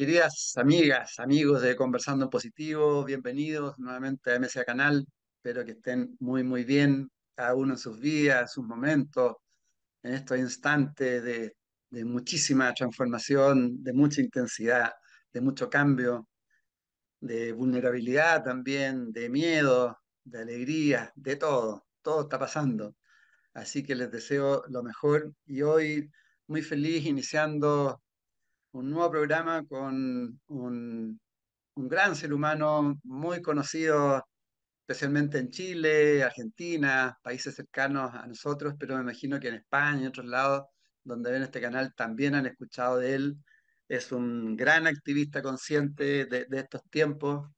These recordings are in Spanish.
queridas amigas, amigos de Conversando en Positivo, bienvenidos nuevamente a MSA Canal. Espero que estén muy, muy bien, cada uno en sus vidas, sus momentos, en estos instantes de, de muchísima transformación, de mucha intensidad, de mucho cambio, de vulnerabilidad también, de miedo, de alegría, de todo. Todo está pasando. Así que les deseo lo mejor y hoy muy feliz iniciando un nuevo programa con un, gran ser humano muy conocido, especialmente en Chile, Argentina, países cercanos a nosotros, pero me imagino que en España y otros lados donde ven este canal también han escuchado de él. Es un gran activista consciente de, estos tiempos.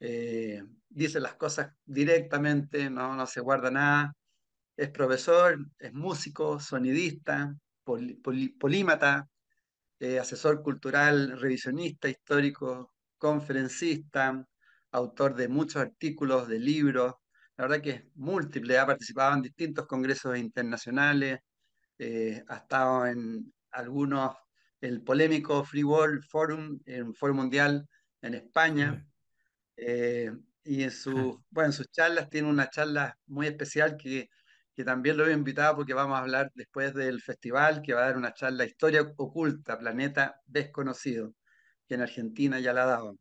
Eh, dice las cosas directamente, no, se guarda nada. Es profesor, es músico, sonidista, polímata, eh, asesor cultural, revisionista, histórico, conferencista, autor de muchos artículos, de libros, la verdad que es múltiple, ha participado en distintos congresos internacionales, eh, ha estado en algunos, el polémico Free World Forum, un Foro Mundial en España, eh, y en, su, bueno, en sus charlas tiene una charla muy especial que que también lo he invitado porque vamos a hablar después del festival, que va a dar una charla Historia Oculta, Planeta Desconocido, que en Argentina ya la daban.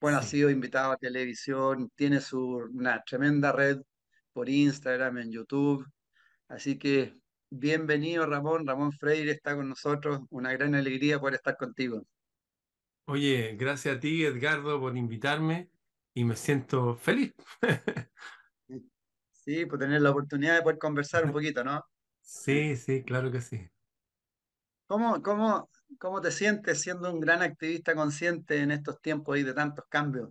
Bueno, ha sido invitado a televisión, tiene su, una tremenda red por Instagram, en YouTube. Así que bienvenido Ramón, Ramón Freire está con nosotros, una gran alegría poder estar contigo. Oye, gracias a ti Edgardo por invitarme y me siento feliz. Sí, por pues tener la oportunidad de poder conversar un poquito, ¿no? Sí, sí, claro que sí. ¿Cómo, cómo, cómo te sientes siendo un gran activista consciente en estos tiempos y de tantos cambios?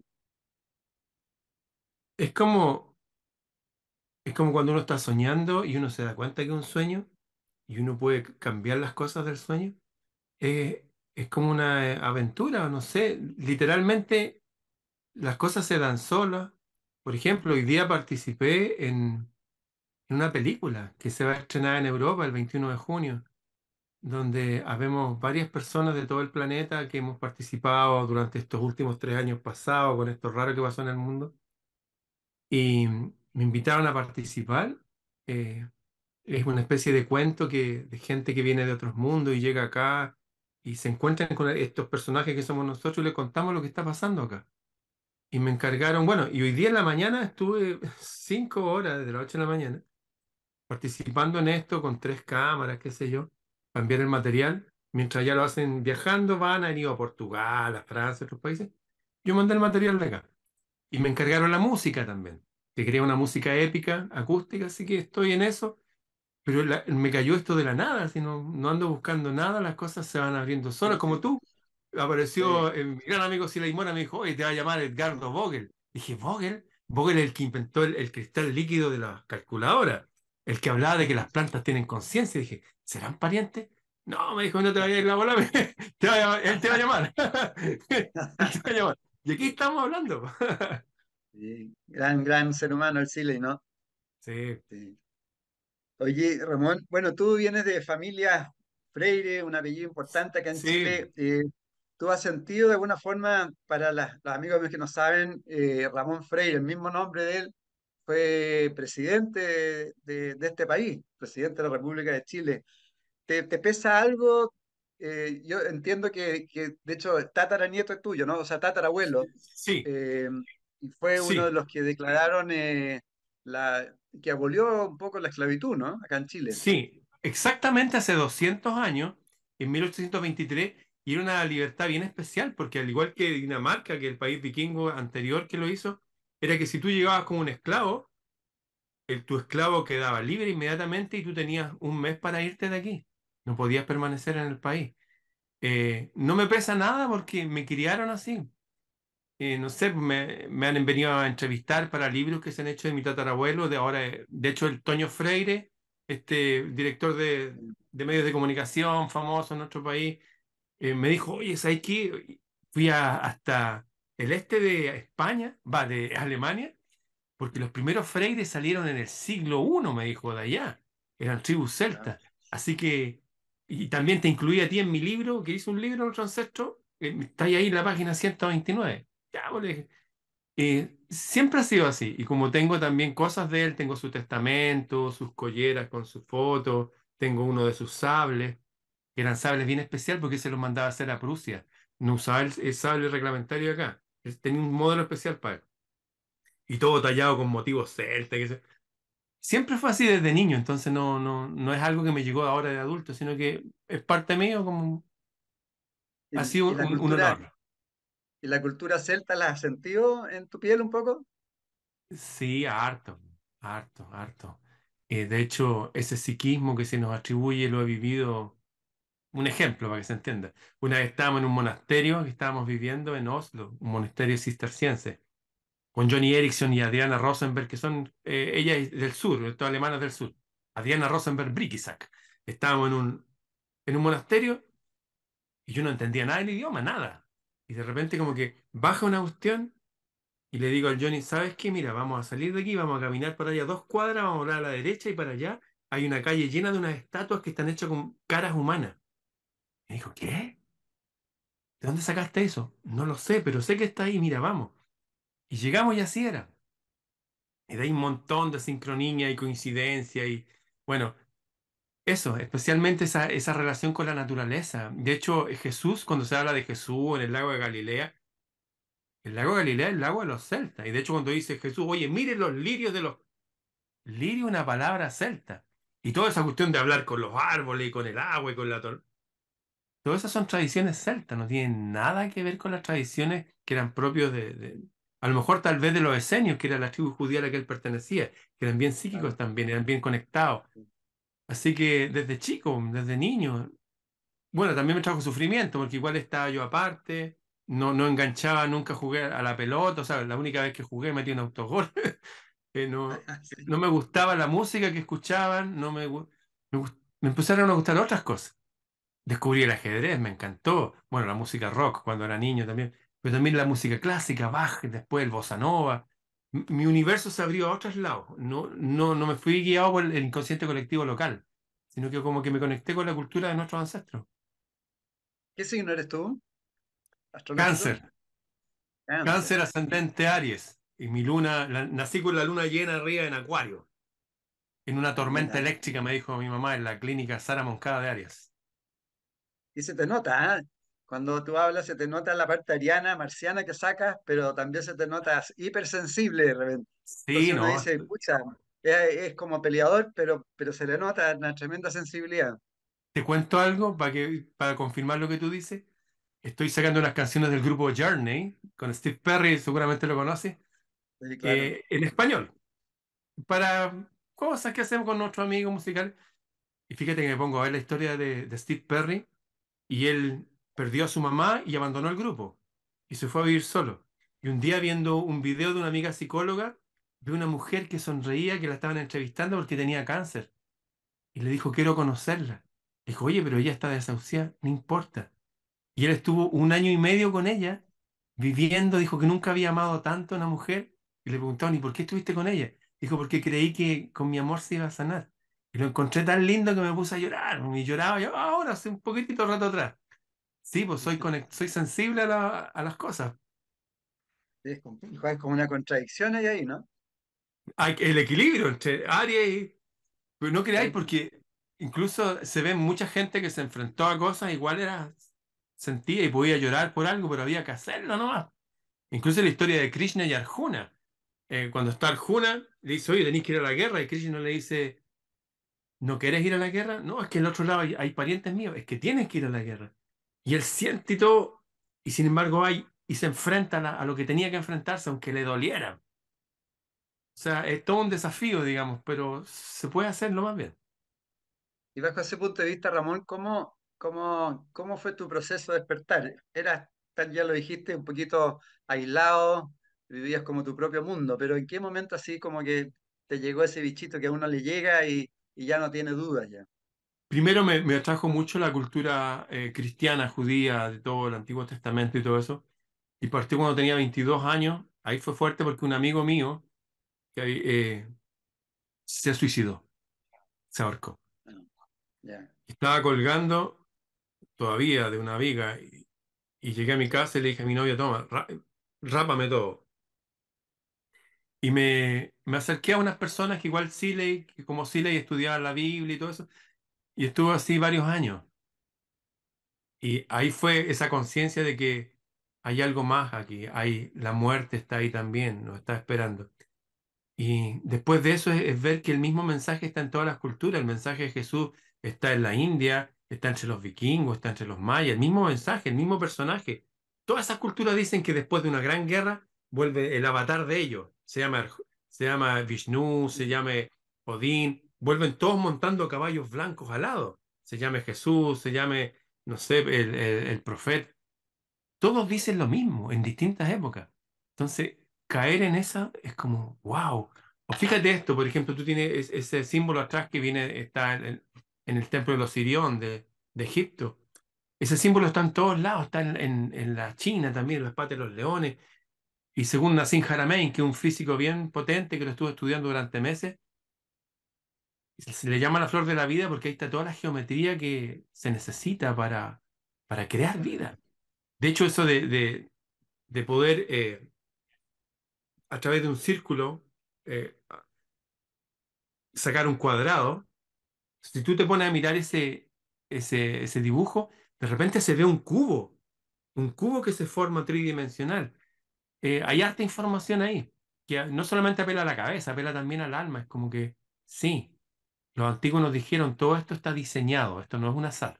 Es como, es como cuando uno está soñando y uno se da cuenta que es un sueño y uno puede cambiar las cosas del sueño. Eh, es como una eh, aventura, no sé, literalmente las cosas se dan solas, por ejemplo, hoy día participé en, una película que se va a estrenar en Europa el 21 de junio, donde habemos varias personas de todo el planeta que hemos participado durante estos últimos tres años pasados con esto raro que pasó en el mundo. Y me invitaron a participar. Eh, es una especie de cuento que, de gente que viene de otros mundos y llega acá y se encuentran con estos personajes que somos nosotros y le contamos lo que está pasando acá. Y me encargaron, bueno, y hoy día en la mañana estuve cinco horas, desde las ocho de la mañana, participando en esto con tres cámaras, qué sé yo, para el material. Mientras ya lo hacen viajando, van, a ir a Portugal, a Francia, a otros países. Yo mandé el material de acá. Y me encargaron la música también, que quería una música épica, acústica, así que estoy en eso. Pero me cayó esto de la nada, si no, no ando buscando nada, las cosas se van abriendo solas, como tú apareció mi gran amigo Silay Mora, me dijo, oye, te va a llamar Edgardo Vogel. Dije, ¿Vogel? Vogel es el que inventó el, cristal líquido de la calculadora, el que hablaba de que las plantas tienen conciencia. Dije, ¿serán parientes? No, me dijo, no te a va a llamar, él te va a llamar. te va Y aquí estamos hablando. gran, gran ser humano el Siley, ¿no? Sí. Oye, Ramón, bueno, tú vienes de familia Freire, un apellido importante que en sí. Eh, tú has sentido de alguna forma, para los amigos míos que no saben, eh, Ramón Freire, el mismo nombre de él, fue presidente de, este país, presidente de la República de Chile. ¿Te, pesa algo? Eh, yo entiendo que, de hecho, tataranieto es tuyo, ¿no? O sea, tatarabuelo. Sí. Eh, y fue uno de los que declararon la, que abolió un poco la esclavitud, ¿no? Acá en Chile. Sí, exactamente hace 200 años, en 1823, y era una libertad bien especial, porque al igual que Dinamarca, que el país vikingo anterior que lo hizo, era que si tú llegabas como un esclavo, el, tu esclavo quedaba libre inmediatamente y tú tenías un mes para irte de aquí. No podías permanecer en el país. Eh, no me pesa nada porque me criaron así. Eh, no sé, me, han venido a entrevistar para libros que se han hecho de mi tatarabuelo, de ahora, de hecho, el Toño Freire, este director de medios de comunicación famoso en nuestro país, eh, me dijo, oye, ¿sabes que Fui hasta el este de España, va, de Alemania, porque los primeros freires salieron en el siglo I, me dijo, de allá. Eran tribus celtas. Ah. Así que, y también te incluí a ti en mi libro, que hice un libro, otro Ancestro, eh, está ahí en la página 129. Ya, pues, eh, siempre ha sido así. Y como tengo también cosas de él, tengo su testamento, sus colleras con sus fotos, tengo uno de sus sables eran sables bien especial porque se los mandaba a hacer a Prusia. No usaba el, sable reglamentario acá. tenía un modelo especial para Y todo tallado con motivos celtas. Siempre fue así desde niño, entonces no, no, no es algo que me llegó ahora de adulto, sino que es parte mío como... Ha sido un, honor. ¿Y la cultura celta la has sentido en tu piel un poco? Sí, harto, harto, harto. Eh, de hecho, ese psiquismo que se nos atribuye lo he vivido un ejemplo para que se entienda. Una vez estábamos en un monasterio que estábamos viviendo en Oslo, un monasterio cisterciense, con Johnny Erickson y Adriana Rosenberg, que son, ellas eh, ella es del sur, toda alemanas del sur, Adriana Rosenberg Brikisak. Estábamos en un, en un monasterio y yo no entendía nada del idioma, nada. Y de repente como que baja una cuestión y le digo al Johnny, ¿sabes qué? Mira, vamos a salir de aquí, vamos a caminar para allá dos cuadras, vamos a hablar a la derecha y para allá hay una calle llena de unas estatuas que están hechas con caras humanas y dijo, ¿qué? ¿De dónde sacaste eso? No lo sé, pero sé que está ahí, mira, vamos. Y llegamos y así era. Y de un montón de sincronía y coincidencia y, bueno, eso, especialmente esa, relación con la naturaleza. De hecho, Jesús, cuando se habla de Jesús en el lago de Galilea, el lago de Galilea es el lago de los celtas. Y de hecho, cuando dice Jesús, oye, mire los lirios de los... Lirio una palabra celta. Y toda esa cuestión de hablar con los árboles y con el agua y con la... Todas esas son tradiciones celtas, no tienen nada que ver con las tradiciones que eran propias de, a lo mejor tal vez de los esenios, que era la tribu judía a la que él pertenecía, que eran bien psíquicos también, eran bien conectados. Así que desde chico, desde niño, bueno, también me trajo sufrimiento, porque igual estaba yo aparte, no, no enganchaba, nunca jugué a la pelota, o sea, la única vez que jugué metí un autogol. Eh, no, no me gustaba la música que escuchaban, no me, me empezaron a gustar otras cosas. Descubrí el ajedrez, me encantó. Bueno, la música rock cuando era niño también, pero también la música clásica, Bach, después el bossa nova. mi universo se abrió a otros lados. No, no, no me fui guiado por el, inconsciente colectivo local, sino que como que me conecté con la cultura de nuestros ancestros. ¿Qué signo eres tú? Cáncer. Cáncer. ascendente Aries. Y mi luna, nací con la luna llena arriba en Acuario. En una tormenta eléctrica, me dijo mi mamá en la clínica Sara Moncada de Arias y se te nota, ¿ah? Cuando tú hablas se te nota la parte ariana, marciana que sacas, pero también se te nota hipersensible de repente. Sí, no. es, como peleador, pero, pero se le nota una tremenda sensibilidad. Te cuento algo para, que, para confirmar lo que tú dices. Estoy sacando unas canciones del grupo Journey con Steve Perry, seguramente lo conoces, eh, en español. Para cosas que hacemos con nuestro amigo musical. Y fíjate que me pongo a ver la historia de Steve Perry y él perdió a su mamá y abandonó el grupo y se fue a vivir solo. Y un día viendo un video de una amiga psicóloga, de una mujer que sonreía, que la estaban entrevistando porque tenía cáncer. Y le dijo, quiero conocerla. Le dijo, oye, pero ella está desahuciada, no importa. Y él estuvo un año y medio con ella, viviendo, dijo que nunca había amado tanto a una mujer. Y le preguntaron, ¿y por qué estuviste con ella? Dijo, porque creí que con mi amor se iba a sanar. Y lo encontré tan lindo que me puse a llorar. Y lloraba yo ah, ahora, hace un poquitito rato atrás. Sí, pues soy, soy sensible a, las cosas. Es como una contradicción ahí, ahí ¿no? Hay el equilibrio entre Aries y... Pero no creáis porque incluso se ve mucha gente que se enfrentó a cosas, igual era sentía y podía llorar por algo, pero había que hacerlo nomás. Incluso la historia de Krishna y Arjuna. Eh, cuando está Arjuna, le dice, oye, tenéis que ir a la guerra, y Krishna le dice, ¿No querés ir a la guerra? No, es que el otro lado hay, parientes míos, es que tienes que ir a la guerra. Y él siente y todo, y sin embargo hay, y se enfrenta a, lo que tenía que enfrentarse, aunque le doliera. O sea, es todo un desafío, digamos, pero se puede hacerlo más bien. Y bajo ese punto de vista, Ramón, ¿cómo, cómo, cómo fue tu proceso de despertar? Eras, tal ya lo dijiste, un poquito aislado, vivías como tu propio mundo, pero ¿en qué momento así como que te llegó ese bichito que a uno le llega y y ya no tiene dudas ya. Primero me, atrajo mucho la cultura eh, cristiana, judía, de todo el Antiguo Testamento y todo eso. Y partí cuando tenía 22 años. Ahí fue fuerte porque un amigo mío que, eh, se suicidó, se ahorcó. Ah, Estaba colgando todavía de una viga y, llegué a mi casa y le dije a mi novia, toma, rápame todo. Y me, me acerqué a unas personas que igual sí que como sí leí, estudiaba la Biblia y todo eso, y estuvo así varios años. Y ahí fue esa conciencia de que hay algo más aquí, hay, la muerte está ahí también, nos está esperando. Y después de eso es, es, ver que el mismo mensaje está en todas las culturas, el mensaje de Jesús está en la India, está entre los vikingos, está entre los mayas, el mismo mensaje, el mismo personaje. Todas esas culturas dicen que después de una gran guerra vuelve el avatar de ellos, se llama, se llama Vishnu, se llame Odín, vuelven todos montando caballos blancos al lado. se llame Jesús, se llame, no sé, el, el, profeta. Todos dicen lo mismo en distintas épocas. Entonces, caer en esa es como, wow. O fíjate esto, por ejemplo, tú tienes ese símbolo atrás que viene, está en el, en el templo de los Sirión de, Egipto. Ese símbolo está en todos lados, está en, en, la China también, en las de los leones, y según Nassim Haramein, que es un físico bien potente que lo estuvo estudiando durante meses, se le llama la flor de la vida porque ahí está toda la geometría que se necesita para, para crear vida. De hecho, eso de, poder, eh, a través de un círculo, eh, sacar un cuadrado, si tú te pones a mirar ese, ese, ese dibujo, de repente se ve un cubo, un cubo que se forma tridimensional. Eh, hay harta información ahí, que no solamente apela a la cabeza, apela también al alma. Es como que, sí, los antiguos nos dijeron, todo esto está diseñado, esto no es un azar.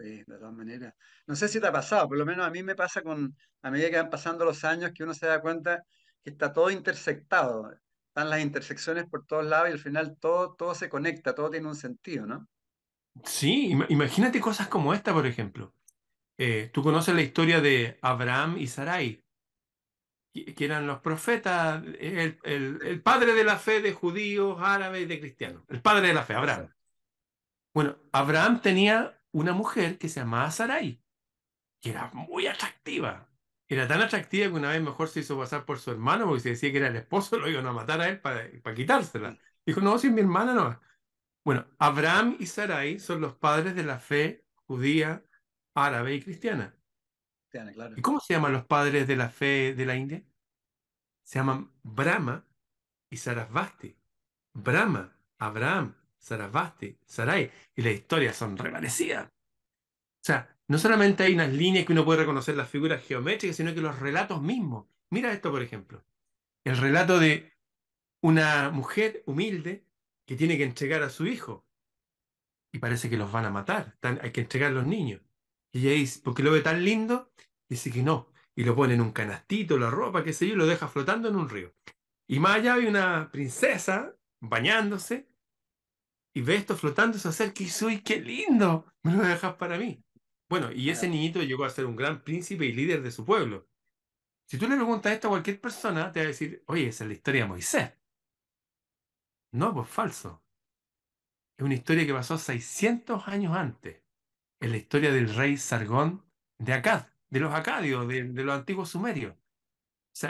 Sí, de todas maneras. No sé si te ha pasado, por lo menos a mí me pasa con, a medida que van pasando los años, que uno se da cuenta que está todo intersectado, están las intersecciones por todos lados y al final todo, todo se conecta, todo tiene un sentido, ¿no? Sí, imagínate cosas como esta, por ejemplo. Eh, tú conoces la historia de Abraham y Sarai que eran los profetas, el, padre de la fe de judíos, árabes y de cristianos, el padre de la fe, Abraham. Bueno, Abraham tenía una mujer que se llamaba Sarai, que era muy atractiva. Era tan atractiva que una vez mejor se hizo pasar por su hermano porque se decía que era el esposo, lo iban a matar a él para, para quitársela. Dijo, no, si es mi hermana no. Bueno, Abraham y Sarai son los padres de la fe judía, árabe y cristiana. ¿Y cómo se llaman los padres de la fe de la India? Se llaman Brahma y Sarasvati. Brahma, Abraham, Sarasvati, Sarai. Y las historias son reparecidas. O sea, no solamente hay unas líneas que uno puede reconocer las figuras geométricas, sino que los relatos mismos. Mira esto, por ejemplo. El relato de una mujer humilde que tiene que entregar a su hijo. Y parece que los van a matar. Hay que entregar a los niños. Y ella dice, porque lo ve tan lindo, dice que no. Y lo pone en un canastito, la ropa, qué sé yo, y lo deja flotando en un río. Y más allá hay una princesa bañándose y ve esto flotando, se acerca y soy, qué lindo, me lo dejas para mí. Bueno, y ese niñito llegó a ser un gran príncipe y líder de su pueblo. Si tú le preguntas esto a cualquier persona, te va a decir, oye, esa es la historia de Moisés. No, pues falso. Es una historia que pasó 600 años antes es la historia del rey Sargón de Acad, de los acadios, de, los antiguos sumerios.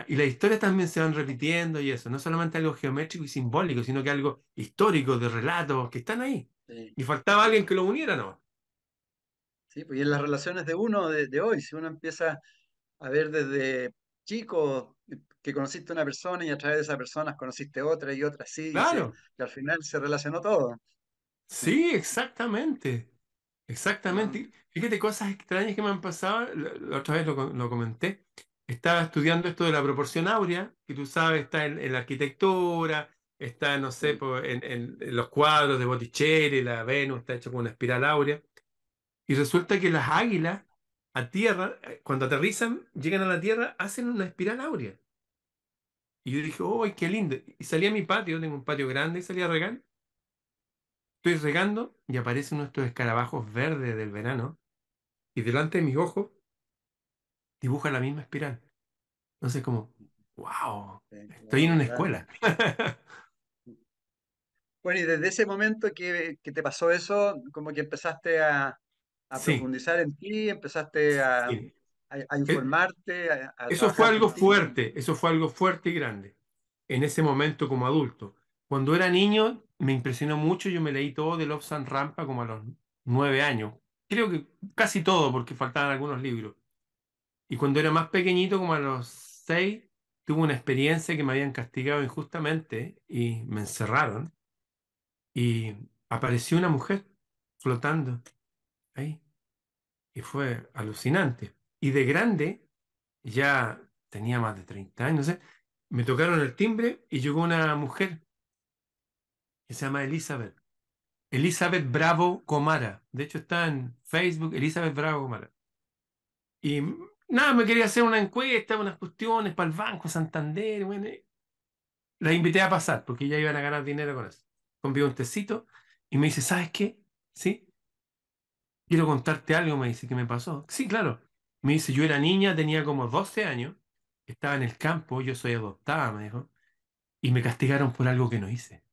y las historias también se van repitiendo y eso, no solamente algo geométrico y simbólico, sino que algo histórico, de relatos, que están ahí. Y faltaba alguien que lo uniera, ¿no? Sí, pues y en las relaciones de uno de, hoy, si uno empieza a ver desde chico eh, que conociste una persona y a través de esa persona conociste otra y otra, sí, claro. y, y al final se relacionó todo. Sí, exactamente. Exactamente. Fíjate cosas extrañas que me han pasado, la, otra vez lo, comenté. Estaba estudiando esto de la proporción áurea, que tú sabes, está en, la arquitectura, está, no sé, en, los cuadros de Botticelli, la Venus está hecha con una espiral áurea. Y resulta que las águilas a tierra, eh, cuando aterrizan, llegan a la tierra, hacen una espiral áurea. Y yo dije, ¡oh, qué lindo! Y salí a mi patio, tengo un patio grande, y salí a regar. Estoy regando y aparece uno de estos escarabajos verdes del verano y delante de mis ojos dibuja la misma espiral. Entonces como, wow, estoy en una escuela. Bueno, y desde ese momento que, te pasó eso, como que empezaste a, profundizar en ti, empezaste a eh, informarte. eso fue algo fuerte, eso fue algo fuerte y grande en ese momento como adulto. Cuando era niño me impresionó mucho, yo me leí todo de Love San Rampa como a los nueve años. Creo que casi todo, porque faltaban algunos libros. Y cuando era más pequeñito, como a los seis, tuve una experiencia que me habían castigado injustamente y me encerraron. Y apareció una mujer flotando ahí. Y fue alucinante. Y de grande, ya tenía más de 30 años, me tocaron el timbre y llegó una mujer que se llama Elizabeth. Elizabeth Bravo Comara. De hecho, está en Facebook, Elizabeth Bravo Comara. Y nada, me quería hacer una encuesta, unas cuestiones para el Banco Santander. Bueno, la invité a pasar porque ya iban a ganar dinero con eso. un tecito y me dice, ¿sabes qué? ¿Sí? Quiero contarte algo, me dice, ¿qué me pasó. Sí, claro. Me dice, yo era niña, tenía como 12 años, estaba en el campo, yo soy adoptada, me dijo, y me castigaron por algo que no hice.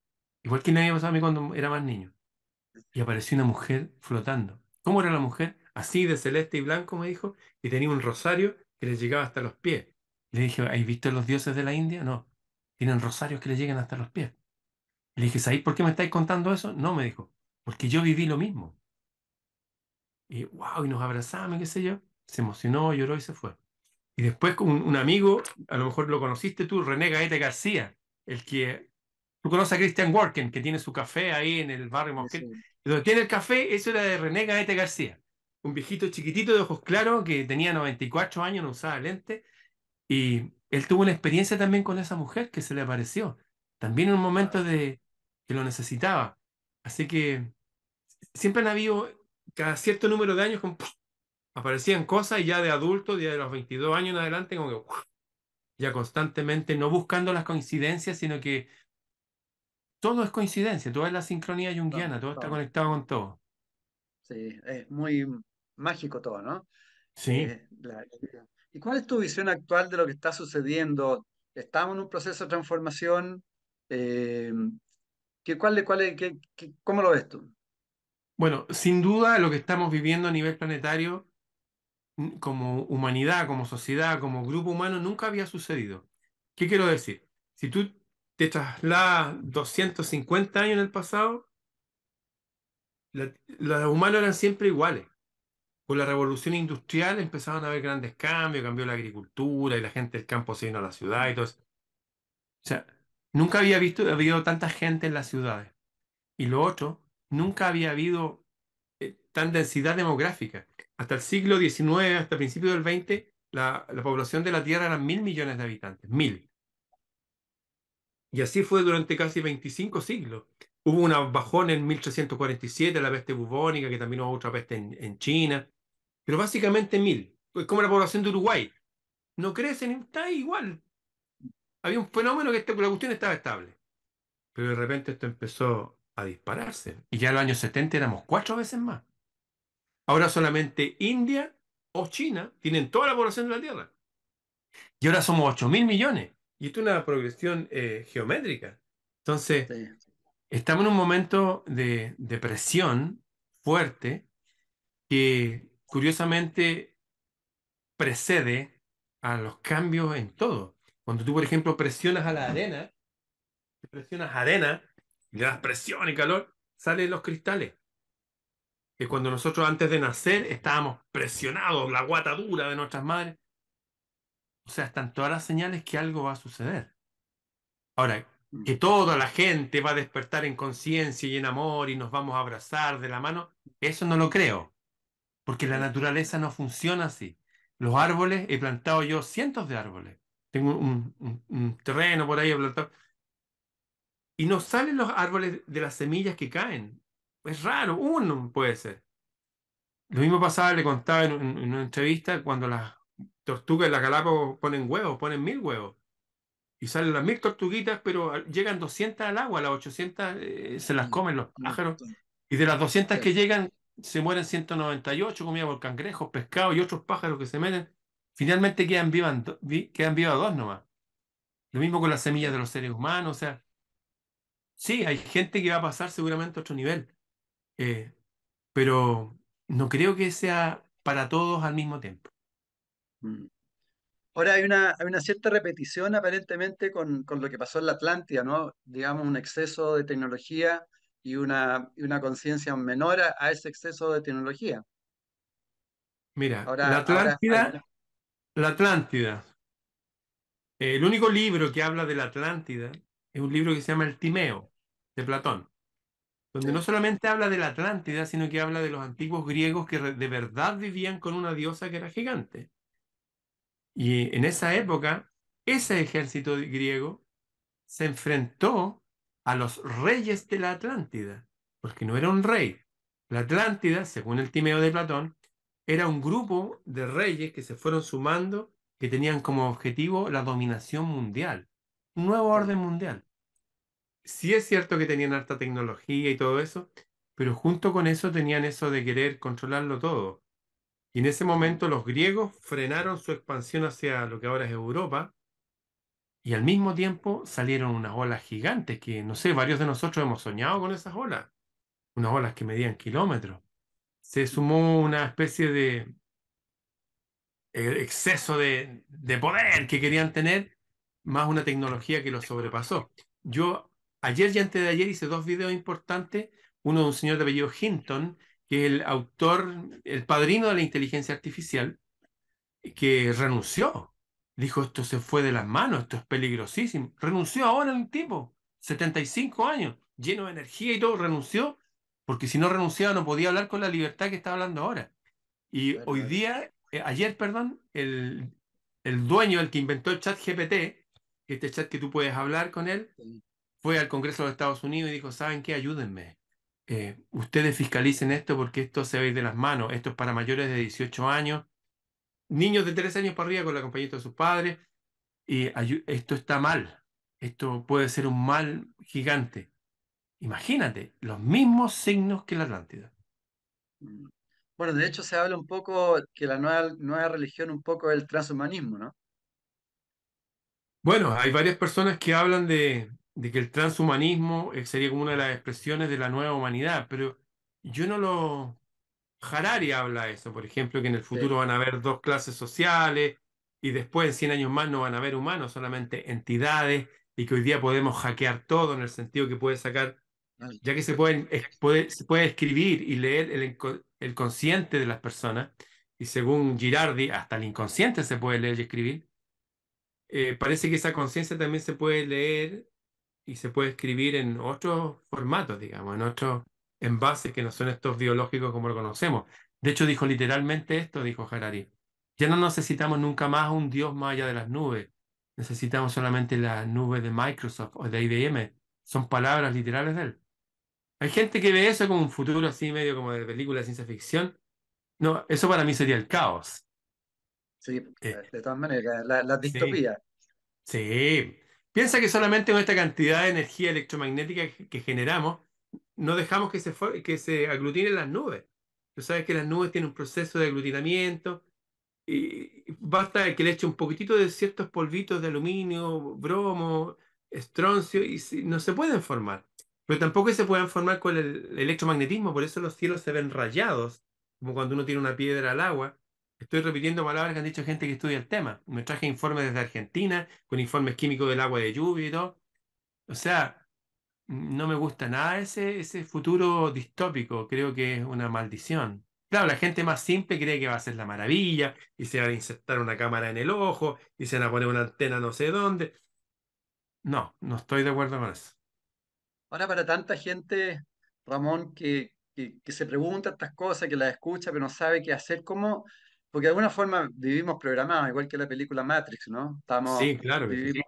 Igual que nadie pasaba a mí cuando era más niño. Y apareció una mujer flotando. ¿Cómo era la mujer? Así de celeste y blanco, me dijo, y tenía un rosario que le llegaba hasta los pies. Le dije, ¿hay visto los dioses de la India? No, tienen rosarios que le llegan hasta los pies. Le dije, ¿sabéis por qué me estáis contando eso? No, me dijo, porque yo viví lo mismo. Y wow, y nos abrazamos, qué sé yo. Se emocionó, lloró y se fue. Y después un, un amigo, a lo mejor lo conociste tú, René Gaete García, el que Tú conoces a Christian Worken, que tiene su café ahí en el barrio Mosquera. Donde tiene el café, eso era de René Gaete García. Un viejito chiquitito de ojos claros que tenía 94 años, no usaba lente. Y él tuvo una experiencia también con esa mujer que se le apareció. También en un momento ah. de que lo necesitaba. Así que siempre han habido, cada cierto número de años, aparecían cosas y ya de adulto, ya de los 22 años en adelante, como ya constantemente, no buscando las coincidencias, sino que todo es coincidencia, toda es la sincronía junguiana, todo, está conectado con todo. Sí, es muy mágico todo, ¿no? Sí. ¿Y cuál es tu visión actual de lo que está sucediendo? Estamos en un proceso de transformación. Eh, ¿qué, cuál, cuál, ¿Cómo lo ves tú? Bueno, sin duda lo que estamos viviendo a nivel planetario mm, como humanidad, como sociedad, como grupo humano, nunca había sucedido. ¿Qué quiero decir? Si tú te traslada 250 años en el pasado, los humanos eran siempre iguales. Con la revolución industrial empezaron a haber grandes cambios, cambió la agricultura y la gente del campo se vino a la ciudad y todo eso. O sea, nunca había visto, habido tanta gente en las ciudades. Y lo otro, nunca había habido eh, tan densidad demográfica. Hasta el siglo XIX, hasta principios del XX, la, población de la Tierra era mil millones de habitantes, mil. Y así fue durante casi 25 siglos. Hubo una bajón en 1347, la peste bubónica, que también hubo otra peste en, China, pero básicamente mil. Pues como la población de Uruguay. No crecen, está igual. Había un fenómeno que este, la cuestión estaba estable. Pero de repente esto empezó a dispararse. Y ya en los años 70 éramos cuatro veces más. Ahora solamente India o China tienen toda la población de la Tierra. Y ahora somos 8 mil millones y esto es una progresión eh, geométrica. Entonces, estamos en un momento de, de presión fuerte que curiosamente precede a los cambios en todo. Cuando tú, por ejemplo, presionas a la arena, presionas arena, le das presión y calor, salen los cristales. Que cuando nosotros antes de nacer estábamos presionados, la guata dura de nuestras madres, o sea, están todas las señales que algo va a suceder. Ahora, mm. que toda la gente va a despertar en conciencia y en amor y nos vamos a abrazar de la mano, eso no lo creo, porque la mm. naturaleza no funciona así. Los árboles, he plantado yo cientos de árboles. Tengo un, terreno por ahí, he plantado. Y no salen los árboles de las semillas que caen. Es raro, uno puede ser. Lo mismo pasaba, le contaba en una entrevista, cuando las tortugas en la Galápagos ponen huevos, ponen mil huevos. Y salen las mil tortuguitas, pero llegan 200 al agua, las 800 eh, se las comen los mm, pájaros. Y de las 200 que llegan, se mueren 198 comida por cangrejos, pescados y otros pájaros que se meten. Finalmente quedan vivas, quedan dos nomás. Lo mismo con las semillas de los seres humanos. O sea, sí, hay gente que va a pasar seguramente a otro nivel. Eh, pero no creo que sea para todos al mismo tiempo. Mm. Ahora hay una, hay una cierta repetición aparentemente con, lo que pasó en la Atlántida, ¿no? Digamos, un exceso de tecnología y una, una conciencia menor a, ese exceso de tecnología. Mira, la Atlántida, la Atlántida. El único libro que habla de la Atlántida es un libro que se llama El Timeo, de Platón, donde no solamente habla de la Atlántida, sino que habla de los antiguos griegos que de verdad vivían con una diosa que era gigante. Y en esa época, ese ejército griego se enfrentó a los reyes de la Atlántida, porque no era un rey. La Atlántida, según el Timeo de Platón, era un grupo de reyes que se fueron sumando, que tenían como objetivo la dominación mundial, un nuevo orden mundial. Sí es cierto que tenían alta tecnología y todo eso, pero junto con eso tenían eso de querer controlarlo todo. Y en ese momento los griegos frenaron su expansión hacia lo que ahora es Europa y al mismo tiempo salieron unas olas gigantes que, no sé, varios de nosotros hemos soñado con esas olas, unas olas que medían kilómetros. Se sumó una especie de eh, exceso de, poder que querían tener, más una tecnología que los sobrepasó. Yo ayer y antes de ayer hice dos videos importantes, uno de un señor de apellido Hinton, que es el autor, el padrino de la inteligencia artificial, que renunció. Dijo, esto se fue de las manos, esto es peligrosísimo. Renunció ahora un tipo, 75 años, lleno de energía y todo, renunció, porque si no renunciaba no podía hablar con la libertad que está hablando ahora. Y hoy día, eh, ayer, perdón, el, el dueño, el que inventó el chat GPT, este chat que tú puedes hablar con él, fue al Congreso de los Estados Unidos y dijo, ¿saben qué? Ayúdenme. Eh, ustedes fiscalicen esto porque esto se ve de las manos. Esto es para mayores de 18 años, niños de 3 años para arriba con la compañía de sus padres. Y esto está mal. Esto puede ser un mal gigante. Imagínate, los mismos signos que la Atlántida. Mm. Bueno, de hecho se habla un poco que la nueva, nueva religión, un poco el transhumanismo, ¿no? Bueno, hay varias personas que hablan de, de que el transhumanismo eh, sería como una de las expresiones de la nueva humanidad, pero yo no lo... Harari habla eso, por ejemplo, que en el futuro van a haber dos clases sociales y después en 100 años más no van a haber humanos, solamente entidades y que hoy día podemos hackear todo en el sentido que puede sacar, ya que se, puede, se puede escribir y leer el, consciente de las personas y según Girardi hasta el inconsciente se puede leer y escribir. Eh, parece que esa conciencia también se puede leer y se puede escribir en otros formatos, digamos, en otros envases que no son estos biológicos como lo conocemos. De hecho, dijo literalmente esto, dijo Harari. Ya no necesitamos nunca más un Dios más allá de las nubes. Necesitamos solamente las nubes de Microsoft o de IBM. Son palabras literales de él. Hay gente que ve eso como un futuro así, medio como de película de ciencia ficción. No, eso para mí sería el caos. Sí, eh, de todas maneras, la, distopía. sí. Piensa que solamente con esta cantidad de energía electromagnética que, generamos, no dejamos que se, que se aglutinen las nubes. Tú sabes que las nubes tienen un proceso de aglutinamiento y basta que le eche un poquitito de ciertos polvitos de aluminio, bromo, estroncio y no se pueden formar. Pero tampoco se pueden formar con el electromagnetismo, por eso los cielos se ven rayados, como cuando uno tiene una piedra al agua, Estoy repitiendo palabras que han dicho gente que estudia el tema. Me traje informes desde Argentina, con informes químicos del agua de lluvia y todo. O sea, no me gusta nada ese, ese futuro distópico. Creo que es una maldición. Claro, la gente más simple cree que va a ser la maravilla y se va a insertar una cámara en el ojo y se van a poner una antena no sé dónde. No, no estoy de acuerdo con eso. Ahora, para tanta gente, Ramón, que, que, que se pregunta estas cosas, que las escucha, pero no sabe qué hacer, ¿cómo, porque de alguna forma vivimos programados, igual que la película Matrix, ¿no? Estamos, sí, claro. Vivimos,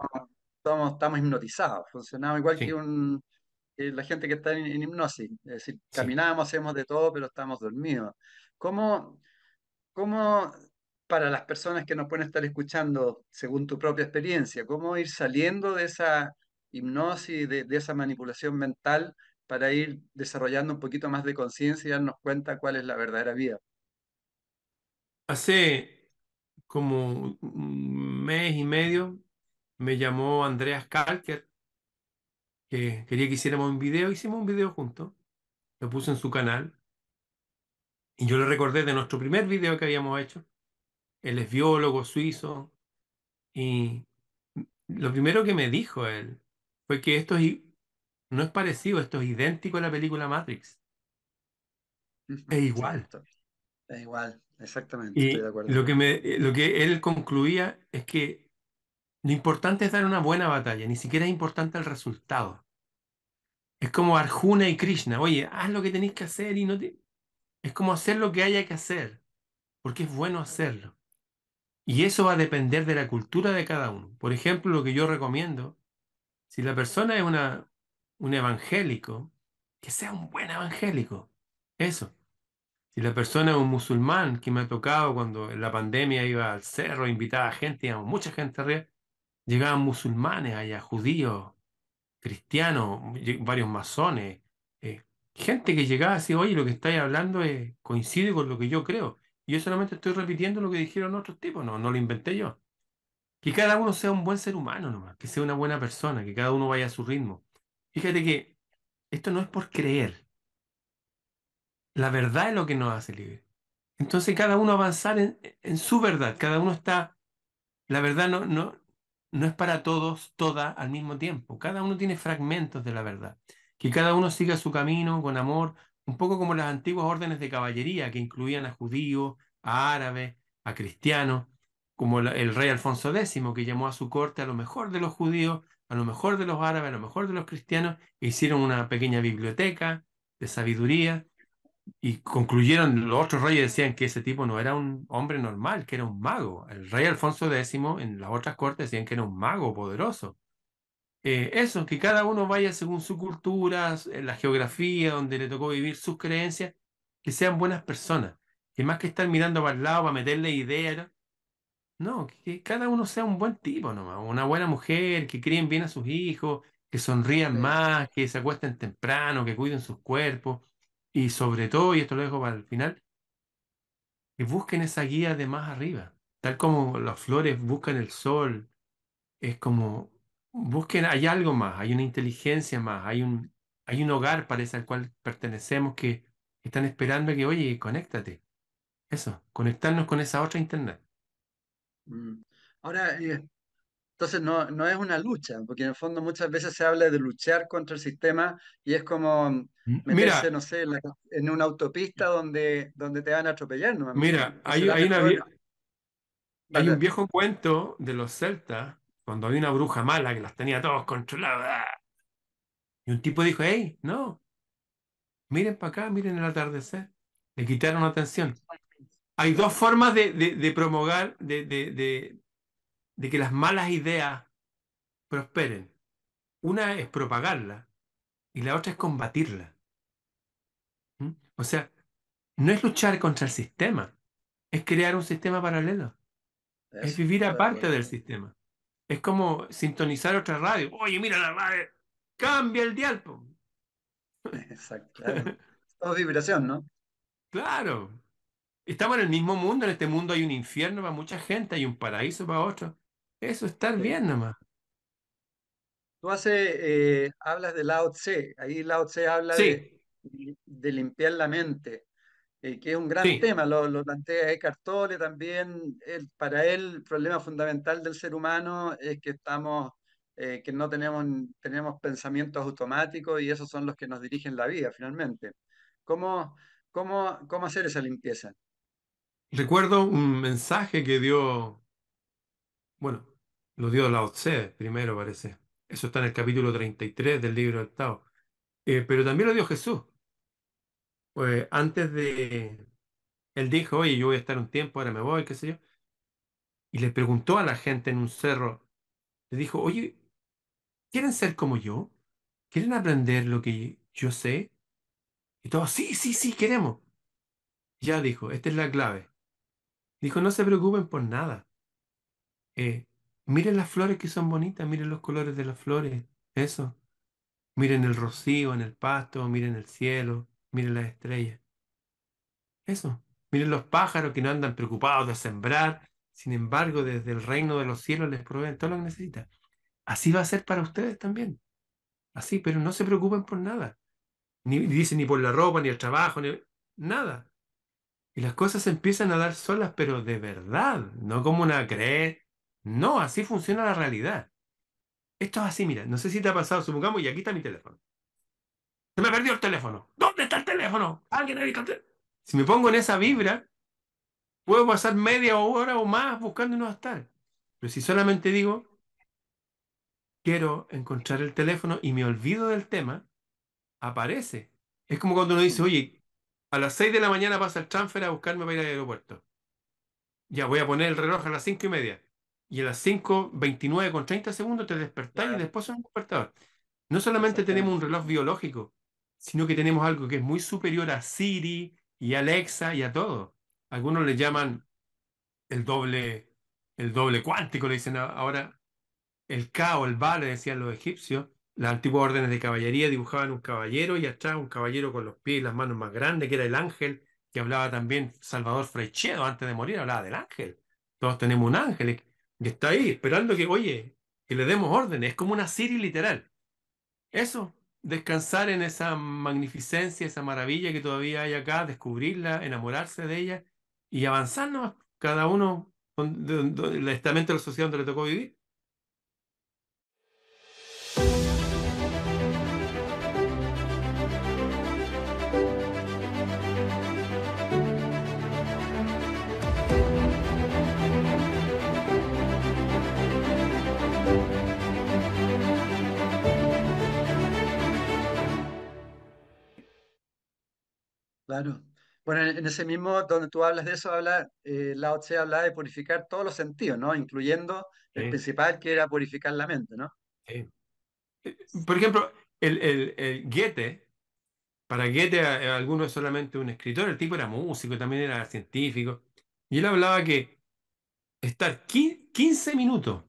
Estamos, hipnotizados, funcionamos igual que la gente que está en, hipnosis, es decir, caminamos, hacemos de todo, pero estamos dormidos. ¿Cómo, ¿Cómo, para las personas que nos pueden estar escuchando, según tu propia experiencia, cómo ir saliendo de esa hipnosis, de esa manipulación mental, para ir desarrollando un poquito más de conciencia y darnos cuenta cuál es la verdadera vida? Hace como un mes y medio me llamó Andreas Kalker, que quería que hiciéramos un video, hicimos un video juntos, lo puse en su canal, y yo le recordé de nuestro primer video que habíamos hecho, él es biólogo suizo, y lo primero que me dijo él fue que esto no es parecido, esto es idéntico a la película Matrix. Es igual. Es igual. Exactamente, estoy de acuerdo. Lo que, eh, lo que él concluía es que lo importante es dar una buena batalla, ni siquiera es importante el resultado. Es como Arjuna y Krishna, oye, haz lo que tenéis que hacer y no te... Es como hacer lo que haya que hacer, porque es bueno hacerlo. Y eso va a depender de la cultura de cada uno. Por ejemplo, lo que yo recomiendo, si la persona es una, un evangélico, que sea un buen evangélico. Eso. Si la persona es un musulmán que me ha tocado cuando en la pandemia iba al cerro, invitaba a gente, mucha gente arriba, llegaban musulmanes allá, judíos, cristianos, varios masones, eh, gente que llegaba así, oye, lo que estáis hablando coincide con lo que yo creo. Y yo solamente estoy repitiendo lo que dijeron otros tipos, no, no lo inventé yo. Que cada uno sea un buen ser humano nomás, que sea una buena persona, que cada uno vaya a su ritmo. Fíjate que esto no es por creer, la verdad es lo que nos hace libre Entonces cada uno avanzar en, su verdad, cada uno está, la verdad no, no, no es para todos, todas, al mismo tiempo, cada uno tiene fragmentos de la verdad, que cada uno siga su camino con amor, un poco como las antiguas órdenes de caballería que incluían a judíos, a árabes, a cristianos, como el rey Alfonso X, que llamó a su corte a lo mejor de los judíos, a lo mejor de los árabes, a lo mejor de los cristianos, e hicieron una pequeña biblioteca de sabiduría y concluyeron, los otros reyes decían que ese tipo no era un hombre normal, que era un mago. El rey Alfonso X en las otras cortes decían que era un mago poderoso. Eh, eso, que cada uno vaya según su cultura, eh, la geografía donde le tocó vivir, sus creencias, que sean buenas personas, que más que estar mirando para el lado para meterle ideas, no, que cada uno sea un buen tipo nomás, una buena mujer, que críen bien a sus hijos, que sonrían más, que se acuesten temprano, que cuiden sus cuerpos y sobre todo, y esto lo dejo para el final, que busquen esa guía de más arriba. Tal como las flores buscan el sol, es como busquen, hay algo más, hay una inteligencia más, hay un, hay un hogar, al cual pertenecemos que están esperando que, oye, conéctate. Eso, conectarnos con esa otra internet. Mm. Ahora, eh, entonces no, no es una lucha, porque en el fondo muchas veces se habla de luchar contra el sistema y es como meterse, mira, no sé, en, una autopista donde, donde te van a atropellar. Mira, hay, una, hay, un viejo cuento de los celtas, cuando había una bruja mala que las tenía todos controladas. ¡ah! Y un tipo dijo, hey, no, miren para acá, miren el atardecer. Le quitaron atención. Hay dos formas de, de, de, de que las malas ideas prosperen. Una es propagarla y la otra es combatirla. O sea, no es luchar contra el sistema, es crear un sistema paralelo. Es, vivir aparte del sistema. Es como sintonizar otra radio. Oye, mira la radio. Cambia el dial. Exacto. Todo vibración, ¿no? Claro. Estamos en el mismo mundo. En este mundo hay un infierno para mucha gente, hay un paraíso para otros. Eso, está bien nomás. Tú hace, eh, hablas de Lao Tse, ahí Lao Tse habla de, limpiar la mente, eh, que es un gran tema, lo, plantea Eckhart Tolle también. para él, el problema fundamental del ser humano es que estamos, eh, que no tenemos, tenemos pensamientos automáticos y esos son los que nos dirigen la vida finalmente. ¿Cómo, cómo, cómo hacer esa limpieza? Recuerdo un mensaje que dio, bueno, lo dio Lao Tse primero, parece. Eso está en el capítulo 33 del libro del Tao. Eh, pero también lo dio Jesús. Pues antes de. Él dijo, oye, yo voy a estar un tiempo, ahora me voy, qué sé yo. Y le preguntó a la gente en un cerro, le dijo, oye, ¿quieren ser como yo? ¿Quieren aprender lo que yo sé? Y todos, sí, sí, sí, queremos. Ya dijo, esta es la clave. Dijo, no se preocupen por nada. Eh, Miren las flores que son bonitas, miren los colores de las flores, eso. Miren el rocío en el pasto, miren el cielo, miren las estrellas. Eso. Miren los pájaros que no andan preocupados de sembrar, sin embargo, desde el reino de los cielos les proveen todo lo que necesitan. Así va a ser para ustedes también. Así, pero no se preocupen por nada. Ni dicen ni por la ropa, ni el trabajo, ni nada. Y las cosas empiezan a dar solas, pero de verdad, no como una creer. No, así funciona la realidad. Esto es así, mira, no sé si te ha pasado, supongamos, y aquí está mi teléfono. Se me perdió el teléfono. ¿Dónde está el teléfono? ¿Alguien ha visto el teléfono? Si me pongo en esa vibra, puedo pasar media hora o más buscando y no estar. Pero si solamente digo, quiero encontrar el teléfono y me olvido del tema, aparece. Es como cuando uno dice, oye, a las 6 de la mañana pasa el transfer a buscarme para ir al aeropuerto. Ya voy a poner el reloj a las cinco y media y a las 5, 29 con 30 segundos te despertás y después son despertador. No solamente tenemos un reloj biológico, sino que tenemos algo que es muy superior a Siri y Alexa y a todo. Algunos le llaman el doble, el doble cuántico, le dicen ahora, el cao el vale le decían los egipcios. Las antiguas órdenes de caballería dibujaban un caballero y atrás un caballero con los pies y las manos más grandes, que era el ángel, que hablaba también Salvador frechedo antes de morir, hablaba del ángel. Todos tenemos un ángel. Y está ahí esperando que, oye, que le demos órdenes. Es como una Siri literal. Eso, descansar en esa magnificencia, esa maravilla que todavía hay acá, descubrirla, enamorarse de ella y avanzarnos cada uno el estamento de la sociedad donde le tocó vivir. Claro. Bueno, en ese mismo, donde tú hablas de eso, habla, eh, Lao Tse habla de purificar todos los sentidos, ¿no? Incluyendo el principal que era purificar la mente, ¿no? Sí. Eh, por ejemplo, el, el, Goethe, para Goethe eh, alguno es solamente un escritor, el tipo era músico, también era científico, y él hablaba que estar 15 minutos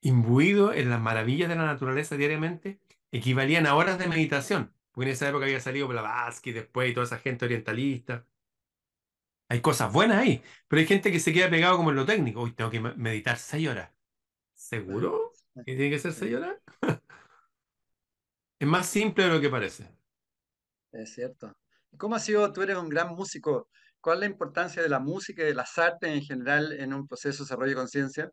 imbuido en las maravillas de la naturaleza diariamente equivalían a horas de meditación porque en esa época había salido Blavatsky después y toda esa gente orientalista. Hay cosas buenas ahí, pero hay gente que se queda pegado como en lo técnico. Uy, tengo que meditar seis horas. ¿Seguro? ¿Que tiene que ser seis horas? es más simple de lo que parece. Es cierto. ¿Cómo ha sido? Tú eres un gran músico. ¿Cuál es la importancia de la música y de las artes en general en un proceso de desarrollo de conciencia?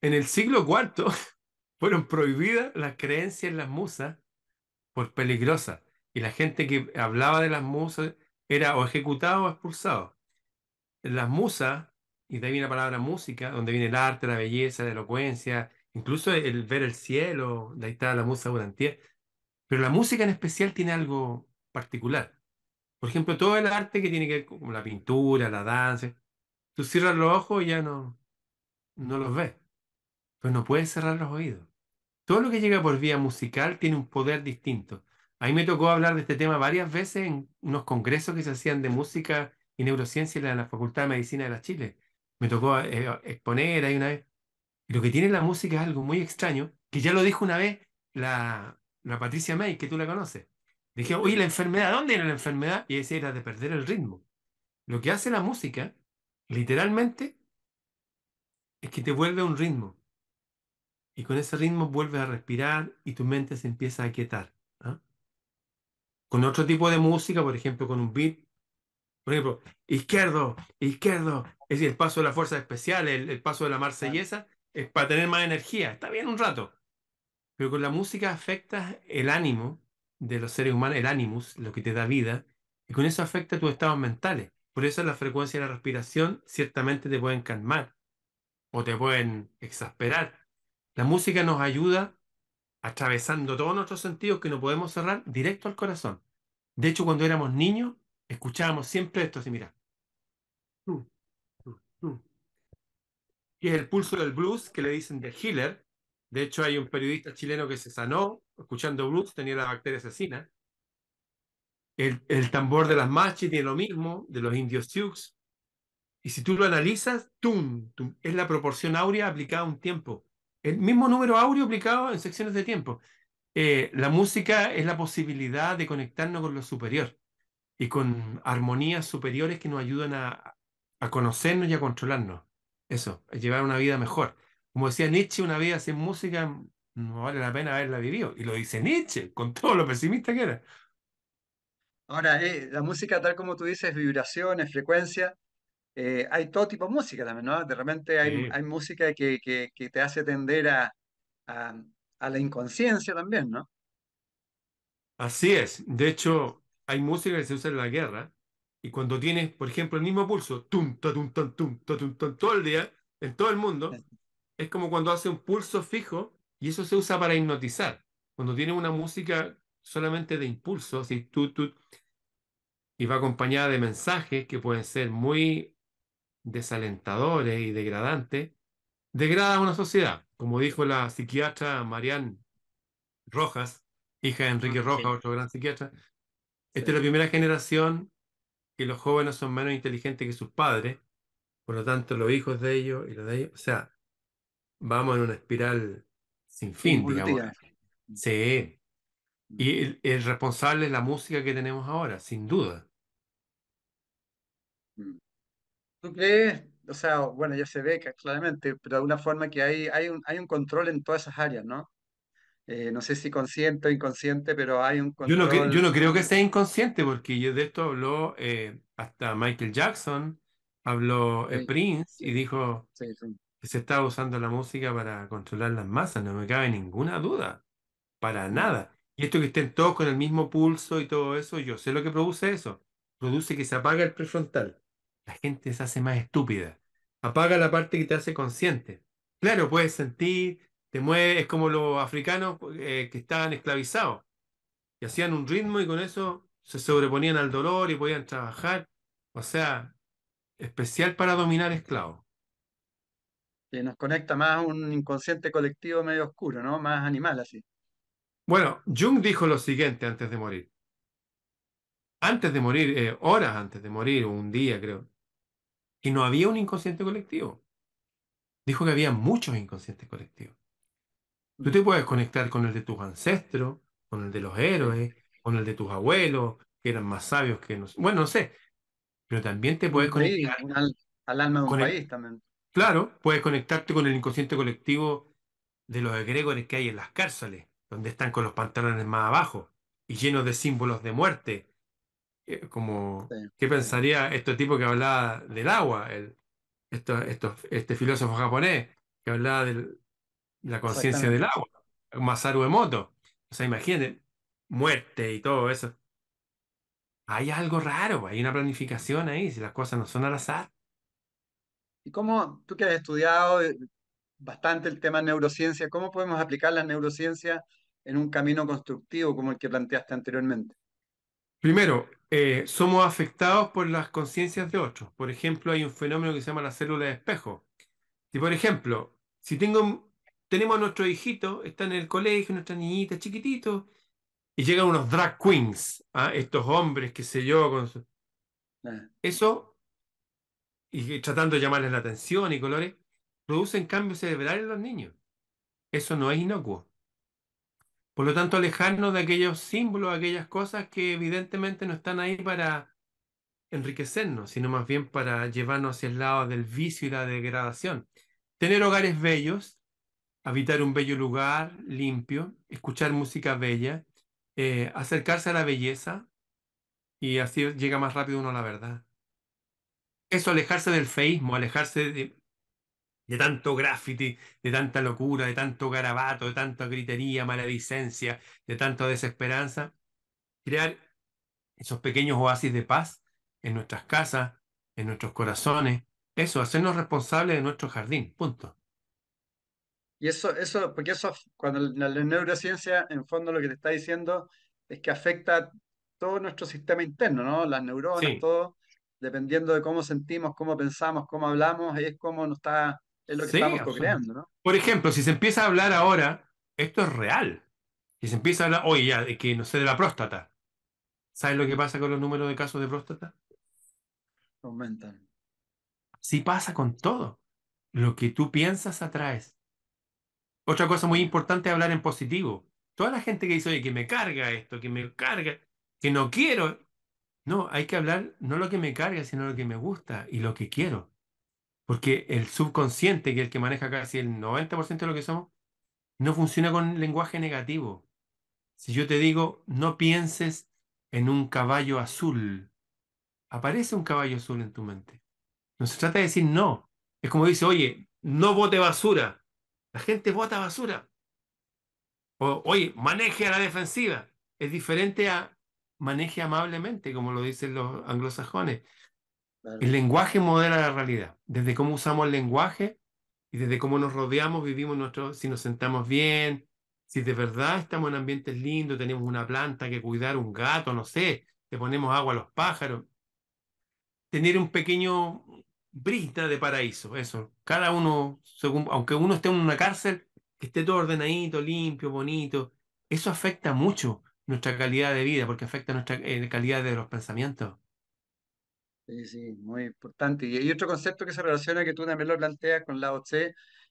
En el siglo IV fueron prohibidas las creencias en las musas por pues, peligrosa. Y la gente que hablaba de las musas era o ejecutado o expulsado. Las musas, y de ahí viene la palabra música, donde viene el arte, la belleza, la elocuencia, incluso el ver el cielo, de ahí está la musa durante. Pero la música en especial tiene algo particular. Por ejemplo, todo el arte que tiene que ver con la pintura, la danza, tú cierras los ojos y ya no, no los ves. pero pues no puedes cerrar los oídos. Todo lo que llega por vía musical tiene un poder distinto. A mí me tocó hablar de este tema varias veces en unos congresos que se hacían de música y neurociencia en la Facultad de Medicina de la Chile. Me tocó eh, exponer ahí una vez. lo que tiene la música es algo muy extraño, que ya lo dijo una vez la, la Patricia May, que tú la conoces. Dije, oye, la enfermedad, ¿dónde era la enfermedad? Y ese era de perder el ritmo. Lo que hace la música, literalmente, es que te vuelve un ritmo. Y con ese ritmo vuelves a respirar y tu mente se empieza a quietar. ¿ah? Con otro tipo de música, por ejemplo, con un beat, por ejemplo, izquierdo, izquierdo, es decir, el paso de la fuerza especial, el, paso de la marsellesa, es para tener más energía. Está bien un rato. Pero con la música afecta el ánimo de los seres humanos, el ánimos, lo que te da vida, y con eso afecta tus estados mentales. Por eso la frecuencia de la respiración ciertamente te pueden calmar o te pueden exasperar, la música nos ayuda atravesando todos nuestros sentidos que no podemos cerrar directo al corazón. De hecho, cuando éramos niños, escuchábamos siempre esto así, mira. Y es el pulso del blues que le dicen de Hiller. De hecho, hay un periodista chileno que se sanó escuchando blues, tenía la bacteria asesina. El, tambor de las machis tiene lo mismo, de los indios Sioux. Y si tú lo analizas, tum, es la proporción áurea aplicada a un tiempo el mismo número áureo aplicado en secciones de tiempo. Eh, la música es la posibilidad de conectarnos con lo superior y con armonías superiores que nos ayudan a, conocernos y a controlarnos. Eso, a llevar una vida mejor. Como decía Nietzsche, una vida sin música no vale la pena haberla vivido. Y lo dice Nietzsche, con todo lo pesimista que era. Ahora, eh, la música, tal como tú dices, vibraciones, frecuencia, eh, hay todo tipo de música también, ¿no? De repente hay, hay música que, que, que, te hace tender a, a, la inconsciencia también, ¿no? Así es. De hecho, hay música que se usa en la guerra y cuando tienes, por ejemplo, el mismo pulso, tum, tum, tum, todo el día, en todo el mundo, es como cuando hace un pulso fijo y eso se usa para hipnotizar. Cuando tienes una música solamente de impulso, así, tú, y va acompañada de mensajes que pueden ser muy desalentadores y degradantes, degrada a una sociedad. Como dijo la psiquiatra Marianne Rojas, hija de Enrique Rojas, otro gran psiquiatra, esta es la primera generación que los jóvenes son menos inteligentes que sus padres, por lo tanto los hijos de ellos y los de ellos, o sea, vamos en una espiral sin fin, digamos. Sí. Y el, responsable es la música que tenemos ahora, sin duda. Mm. ¿Tú crees? O sea, bueno, ya se ve que- claramente, pero de alguna forma que hay, hay un, hay un control en todas esas áreas, ¿no? Eh, no sé si consciente o inconsciente, pero hay un Yo no, yo no creo que sea inconsciente, porque yo de esto habló eh, hasta Michael Jackson, habló eh, Prince y dijo que se estaba usando la música para controlar las masas, no me cabe ninguna duda, para nada. Y esto que estén todos con el mismo pulso y todo eso, yo sé lo que produce eso, produce que se apaga el prefrontal la gente se hace más estúpida. Apaga la parte que te hace consciente. Claro, puedes sentir, te mueves, es como los africanos eh, que estaban esclavizados y hacían un ritmo y con eso se sobreponían al dolor y podían trabajar. O sea, especial para dominar esclavos. Que nos conecta más a un inconsciente colectivo medio oscuro, ¿no? Más animal así. Bueno, Jung dijo lo siguiente antes de morir. Antes de morir, eh, horas antes de morir, un día creo, que no había un inconsciente colectivo. Dijo que había muchos inconscientes colectivos. Tú mm. te puedes conectar con el de tus ancestros, con el de los héroes, con el de tus abuelos, que eran más sabios que nosotros. Bueno, no sé. Pero también te puedes conectar. Sí, al, alma de un país también. Claro, puedes conectarte con el inconsciente colectivo de los egregores que hay en las cárceles, donde están con los pantalones más abajo y llenos de símbolos de muerte eh, como, ¿qué pensaría este tipo que hablaba del agua? El, esto, este filósofo japonés que hablaba de la conciencia del agua, Masaru Emoto. O sea, imagínense, muerte y todo eso. Hay algo raro, hay una planificación ahí, si las cosas no son al azar. ¿Y cómo tú que has estudiado eh, bastante el tema de neurociencia, cómo podemos aplicar la neurociencia en un camino constructivo como el que planteaste anteriormente? Primero, eh, somos afectados por las conciencias de otros. Por ejemplo, hay un fenómeno que se llama la célula de espejo. Si, por ejemplo, si tengo, tenemos nuestro hijito, está en el colegio, nuestra niñita chiquitito, y llegan unos drag queens, a ¿ah? estos hombres, que sé yo, con eso, y tratando de llamarles la atención y colores, producen cambios cerebrales en los niños. Eso no es inocuo. Por lo tanto, alejarnos de aquellos símbolos, aquellas cosas que evidentemente no están ahí para enriquecernos, sino más bien para llevarnos hacia el lado del vicio y la degradación. Tener hogares bellos, habitar un bello lugar limpio, escuchar música bella, eh, acercarse a la belleza y así llega más rápido uno a la verdad. Eso, alejarse del feísmo, alejarse de, de tanto graffiti, de tanta locura, de tanto garabato, de tanta gritería, maledicencia, de tanta desesperanza, crear esos pequeños oasis de paz en nuestras casas, en nuestros corazones, eso, hacernos responsables de nuestro jardín, punto. Y eso, eso, porque eso, cuando la, neurociencia, en fondo lo que te está diciendo es que afecta todo nuestro sistema interno, ¿no? Las neuronas, todo, dependiendo de cómo sentimos, cómo pensamos, cómo hablamos, es como nos está por ejemplo, si se empieza a hablar ahora, esto es real. Si se empieza a hablar, oye, ya, que no sé, de la próstata. ¿Sabes lo que pasa con los números de casos de próstata? Aumentan. Sí pasa con todo. Lo que tú piensas atraes. Otra cosa muy importante es hablar en positivo. Toda la gente que dice, oye, que me carga esto, que me carga, que no quiero. No, hay que hablar no lo que me carga, sino lo que me gusta y lo que quiero. Porque el subconsciente, que es el que maneja casi el 90% de lo que somos, no funciona con lenguaje negativo. Si yo te digo, no pienses en un caballo azul, aparece un caballo azul en tu mente. No se trata de decir no. Es como dice, oye, no bote basura. La gente bota basura. O, oye, maneje a la defensiva. Es diferente a maneje amablemente, como lo dicen los anglosajones. El lenguaje modela la realidad. Desde cómo usamos el lenguaje y desde cómo nos rodeamos, vivimos nuestro, si nos sentamos bien, si de verdad estamos en ambientes lindos, tenemos una planta que cuidar, un gato, no sé, le ponemos agua a los pájaros. Tener un pequeño brista de paraíso, eso. Cada uno, aunque uno esté en una cárcel, que esté todo ordenadito, limpio, bonito, eso afecta mucho nuestra calidad de vida, porque afecta nuestra eh, calidad de los pensamientos. Sí, sí, muy importante. Y hay otro concepto que se relaciona, que tú también lo planteas con la OC,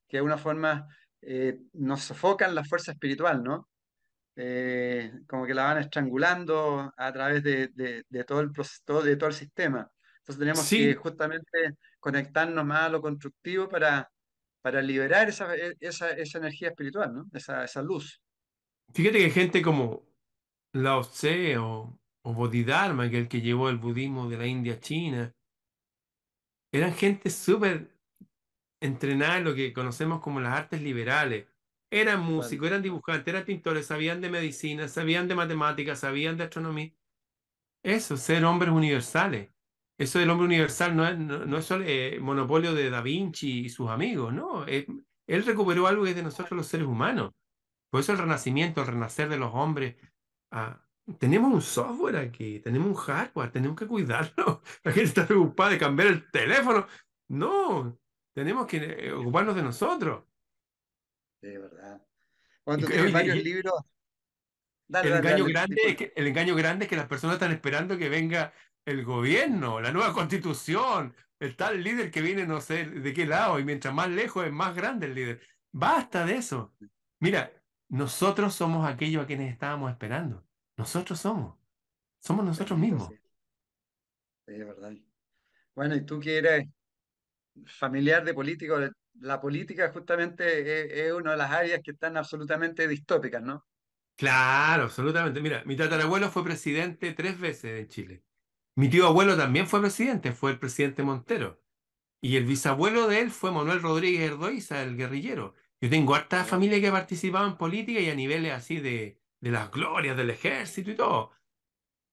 que de una forma eh, nos sofocan la fuerza espiritual, ¿no? Eh, como que la van estrangulando a través de, todo, el, todo, de todo el sistema. Entonces tenemos que justamente conectarnos más a lo constructivo para, para liberar esa, e, energía espiritual, ¿no? Esa, luz. Fíjate que gente como la OC o o Bodhidharma, que el que llevó el budismo de la India a China, eran gente súper entrenada en lo que conocemos como las artes liberales. Eran músicos, eran dibujantes, eran pintores, sabían de medicina, sabían de matemáticas, sabían de astronomía. Eso, ser hombres universales. Eso del hombre universal no es, no, solo eh, monopolio de Da Vinci y sus amigos, no. él recuperó algo que es de nosotros los seres humanos. Por eso el renacimiento, el renacer de los hombres, a tenemos un software aquí, tenemos un hardware, tenemos que cuidarlo. La gente está preocupada de cambiar el teléfono. No, tenemos que eh, ocuparnos de nosotros. De verdad. Cuando varios libros. el, engaño grande es que, el engaño grande es que las personas están esperando que venga el gobierno, la nueva constitución, el tal líder que viene no sé de qué lado, y mientras más lejos es más grande el líder. Basta de eso. Mira, nosotros somos aquellos a quienes estábamos esperando. Nosotros somos. Somos nosotros mismos. Sí, es verdad. Bueno, y tú que eres familiar de político la política justamente es, una de las áreas que están absolutamente distópicas, ¿no? Claro, absolutamente. Mira, mi tatarabuelo fue presidente tres veces en Chile. Mi tío abuelo también fue presidente, fue el presidente Montero. Y el bisabuelo de él fue Manuel Rodríguez Erdoiza, el guerrillero. Yo tengo harta familia que participaban en política y a niveles así de, de las glorias del ejército y todo.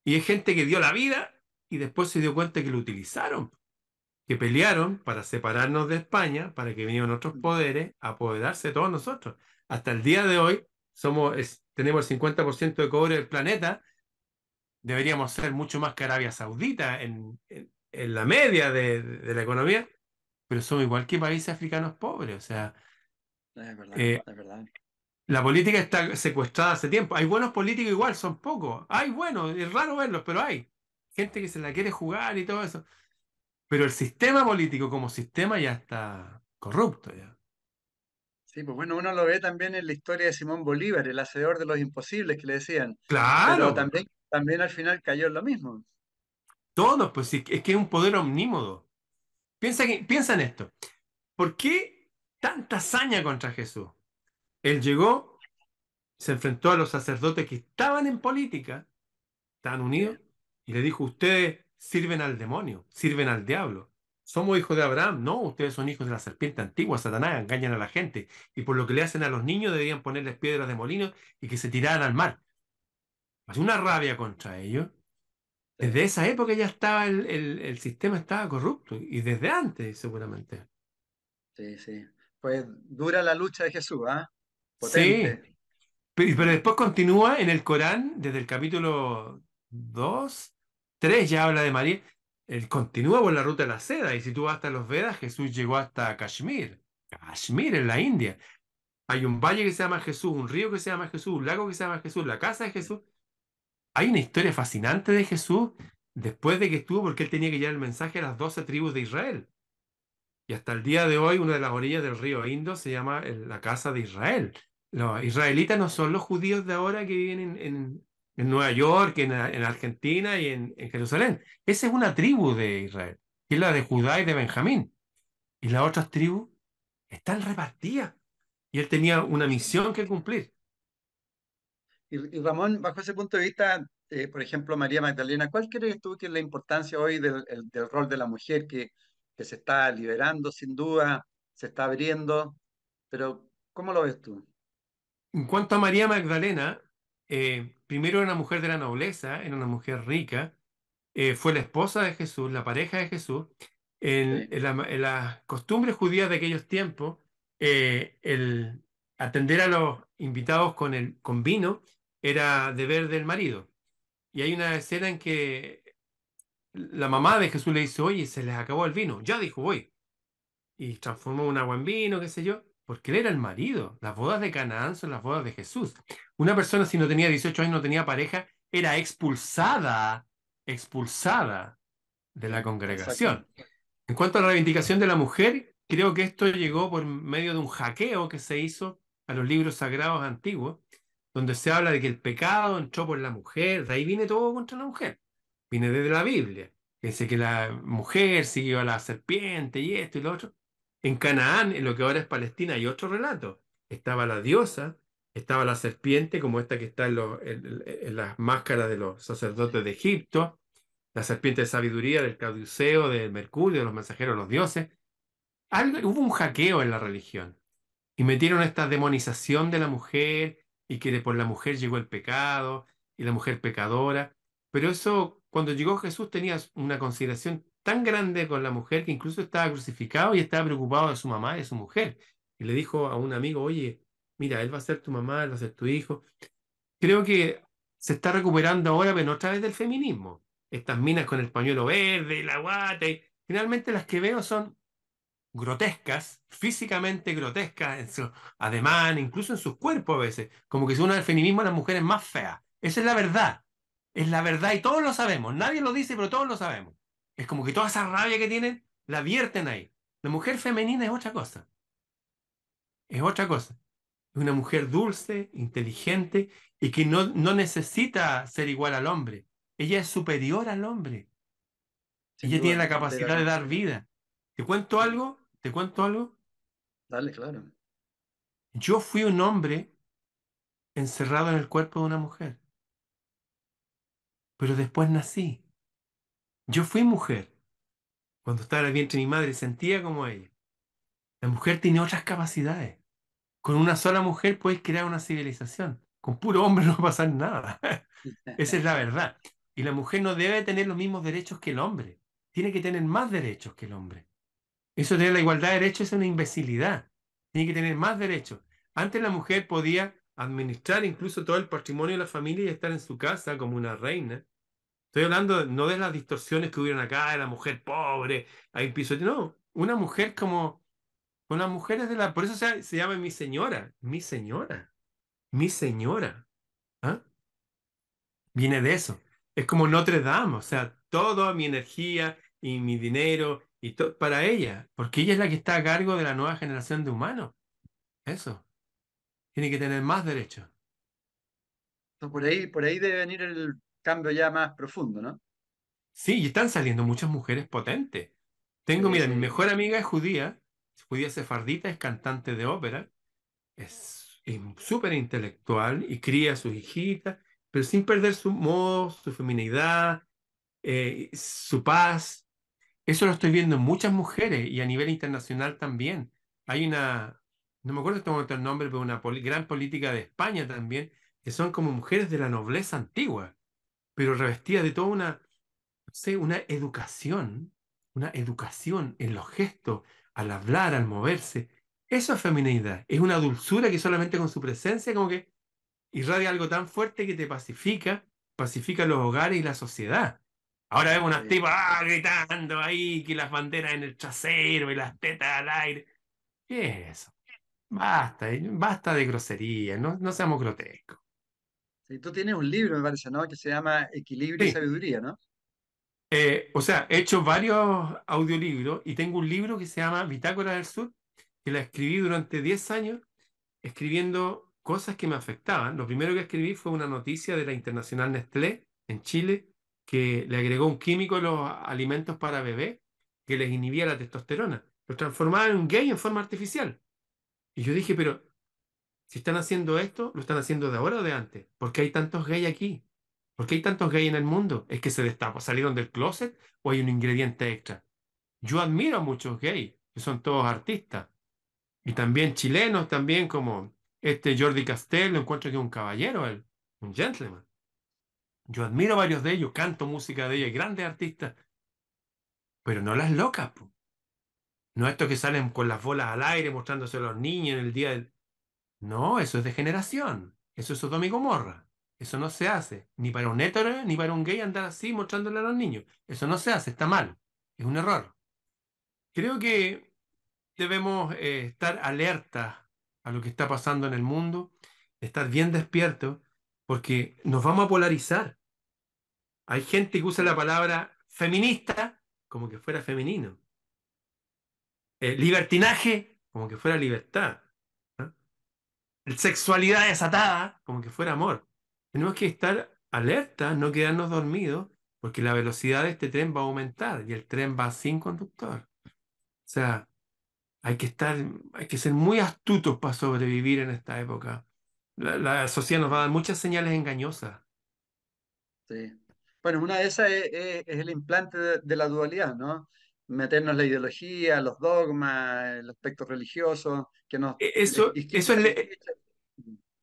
Y es gente que dio la vida y después se dio cuenta que lo utilizaron, que pelearon para separarnos de España, para que vinieran otros mm. poderes a apoderarse de todos nosotros. Hasta el día de hoy somos, tenemos el 50% de cobre del planeta, deberíamos ser mucho más que Arabia Saudita en, la media de, la economía, pero somos igual que países africanos pobres, o sea... Es verdad, eh, verdad. La política está secuestrada hace tiempo. Hay buenos políticos igual, son pocos. Hay buenos, es raro verlos, pero hay. Gente que se la quiere jugar y todo eso. Pero el sistema político como sistema ya está corrupto ya. Sí, pues bueno, uno lo ve también en la historia de Simón Bolívar, el hacedor de los imposibles que le decían. Claro. Pero también, también al final cayó en lo mismo. Todos, pues es que es un poder omnímodo. Piensa, piensa en esto. ¿Por qué tanta hazaña contra Jesús? Él llegó, se enfrentó a los sacerdotes que estaban en política, estaban unidos, y le dijo, ustedes sirven al demonio, sirven al diablo. Somos hijos de Abraham, no, ustedes son hijos de la serpiente antigua, Satanás, engañan a la gente. Y por lo que le hacen a los niños deberían ponerles piedras de molino y que se tiraran al mar. Hace una rabia contra ellos. Desde esa época ya estaba el, sistema estaba corrupto y desde antes seguramente. Sí, sí. Pues dura la lucha de Jesús, ¿ah? Sí. Pero, después continúa en el Corán, desde el capítulo 2, 3 ya habla de María. Él continúa por la ruta de la seda. Y si tú vas hasta los Vedas, Jesús llegó hasta Kashmir. Kashmir en la India. Hay un valle que se llama Jesús, un río que se llama Jesús, un lago que se llama Jesús, la casa de Jesús. Hay una historia fascinante de Jesús después de que estuvo, porque él tenía que llevar el mensaje a las doce tribus de Israel. Y hasta el día de hoy, una de las orillas del río Indo se llama la Casa de Israel. Los israelitas no son los judíos de ahora que viven en, Nueva York, en, Argentina y en, Jerusalén. Esa es una tribu de Israel, que es la de Judá y de Benjamín. Y las otras tribus están repartidas. Y él tenía una misión que cumplir. Y, Ramón, bajo ese punto de vista, eh, por ejemplo, María Magdalena, ¿cuál crees tú que es la importancia hoy del, rol de la mujer que, que se está liberando sin duda, se está abriendo? Pero, ¿cómo lo ves tú? En cuanto a María Magdalena, eh, primero era una mujer de la nobleza, era una mujer rica, eh, fue la esposa de Jesús, la pareja de Jesús. En, las costumbres judías de aquellos tiempos, eh, el atender a los invitados con, el, con vino era deber del marido. Y hay una escena en que la mamá de Jesús le dice, oye, se les acabó el vino. Ya dijo, voy. Y transformó un agua en vino, qué sé yo porque él era el marido. Las bodas de Canaán son las bodas de Jesús. Una persona si no tenía 18 años, no tenía pareja, era expulsada, expulsada de la congregación. En cuanto a la reivindicación de la mujer, creo que esto llegó por medio de un hackeo que se hizo a los libros sagrados antiguos, donde se habla de que el pecado entró por la mujer, de ahí viene todo contra la mujer, viene desde la Biblia, dice que la mujer siguió a la serpiente y esto y lo otro. En Canaán, en lo que ahora es Palestina, hay otro relato. Estaba la diosa, estaba la serpiente, como esta que está en, las máscaras de los sacerdotes de Egipto, la serpiente de sabiduría del caduceo, del mercurio, de los mensajeros los dioses. hubo un hackeo en la religión y metieron esta demonización de la mujer y que por la mujer llegó el pecado y la mujer pecadora. Pero eso, cuando llegó Jesús, tenía una consideración tan grande con la mujer que incluso estaba crucificado y estaba preocupado de su mamá y de su mujer. Y le dijo a un amigo, oye, mira, él va a ser tu mamá, él va a ser tu hijo. Creo que se está recuperando ahora, pero no a través del feminismo. Estas minas con el pañuelo verde y la guata. Y finalmente las que veo son grotescas, físicamente grotescas además, incluso en sus cuerpos a veces. Como que es una al feminismo a las mujeres más feas. Esa es la verdad. Es la verdad y todos lo sabemos. Nadie lo dice, pero todos lo sabemos. Es como que toda esa rabia que tienen la vierten ahí. La mujer femenina es otra cosa. Es otra cosa. Es una mujer dulce, inteligente y que no, necesita ser igual al hombre. Ella es superior al hombre. ella tiene la capacidad de dar vida. ¿Te cuento algo? ¿Te cuento algo? Dale, claro. Yo fui un hombre encerrado en el cuerpo de una mujer. Pero después nací. Yo fui mujer. Cuando estaba en el vientre mi madre sentía como ella. La mujer tiene otras capacidades. Con una sola mujer puedes crear una civilización. Con puro hombre no va a pasar nada. Esa es la verdad. Y la mujer no debe tener los mismos derechos que el hombre. Tiene que tener más derechos que el hombre. Eso de la igualdad de derechos es una imbecilidad. Tiene que tener más derechos. Antes la mujer podía administrar incluso todo el patrimonio de la familia y estar en su casa como una reina. Estoy hablando no de las distorsiones que hubieron acá, de la mujer pobre, hay piso. No, una mujer como. Una mujer es de la. Por eso se, llama mi señora. Mi señora. Mi señora. ¿ah? Viene de eso. Es como Notre Dame. O sea, toda mi energía y mi dinero y todo para ella. Porque ella es la que está a cargo de la nueva generación de humanos. Eso. Tiene que tener más derechos. Por ahí, por ahí debe venir el, cambio ya más profundo, ¿no? Sí, y están saliendo muchas mujeres potentes. Tengo, mira, mi mejor amiga es judía, judía sefardita, es cantante de ópera, es súper intelectual y cría a sus hijitas, pero sin perder su modo, su feminidad, eh, su paz. Eso lo estoy viendo en muchas mujeres y a nivel internacional también. Hay una, no me acuerdo cómo momento el nombre, pero una gran política de España también, que son como mujeres de la nobleza antigua pero revestía de toda una, sé, una educación, una educación en los gestos, al hablar, al moverse. Eso es feminidad, es una dulzura que solamente con su presencia como que irradia algo tan fuerte que te pacifica, pacifica los hogares y la sociedad. Ahora vemos unas tipas ah, gritando ahí, que las banderas en el trasero y las tetas al aire. ¿Qué es eso? Basta, basta de grosería, no, no seamos grotescos tú tienes un libro, me parece, ¿no? Que se llama Equilibrio y Sabiduría, ¿no? Eh, o sea, he hecho varios audiolibros y tengo un libro que se llama Bitácora del Sur, que la escribí durante 10 años escribiendo cosas que me afectaban. Lo primero que escribí fue una noticia de la Internacional Nestlé en Chile, que le agregó un químico a los alimentos para bebé que les inhibía la testosterona. Lo transformaba en un gay en forma artificial. Y yo dije, pero si están haciendo esto, lo están haciendo de ahora o de antes. ¿Por qué hay tantos gays aquí? ¿Por qué hay tantos gays en el mundo? ¿Es que se destapa? ¿Salieron del closet o hay un ingrediente extra? Yo admiro a muchos gays, que son todos artistas. Y también chilenos, también como este Jordi lo encuentro que es un caballero, un gentleman. Yo admiro a varios de ellos, canto música de ellos, grandes artistas. Pero no las locas, No estos que salen con las bolas al aire mostrándose a los niños en el día del, no, eso es degeneración. Eso es Sodoma Eso no se hace. Ni para un hétero, ni para un gay andar así mostrándole a los niños. Eso no se hace, está mal. Es un error. Creo que debemos eh, estar alertas a lo que está pasando en el mundo, estar bien despiertos, porque nos vamos a polarizar. Hay gente que usa la palabra feminista como que fuera femenino. Eh, libertinaje como que fuera libertad sexualidad desatada, como que fuera amor. Tenemos que estar alerta, no quedarnos dormidos, porque la velocidad de este tren va a aumentar y el tren va sin conductor. O sea, hay que estar, hay que ser muy astutos para sobrevivir en esta época. La, sociedad nos va a dar muchas señales engañosas. Sí. Bueno, una de esas es, el implante de, la dualidad, ¿no? Meternos la ideología, los dogmas, el aspecto religioso, que nos... E, eso, eso es,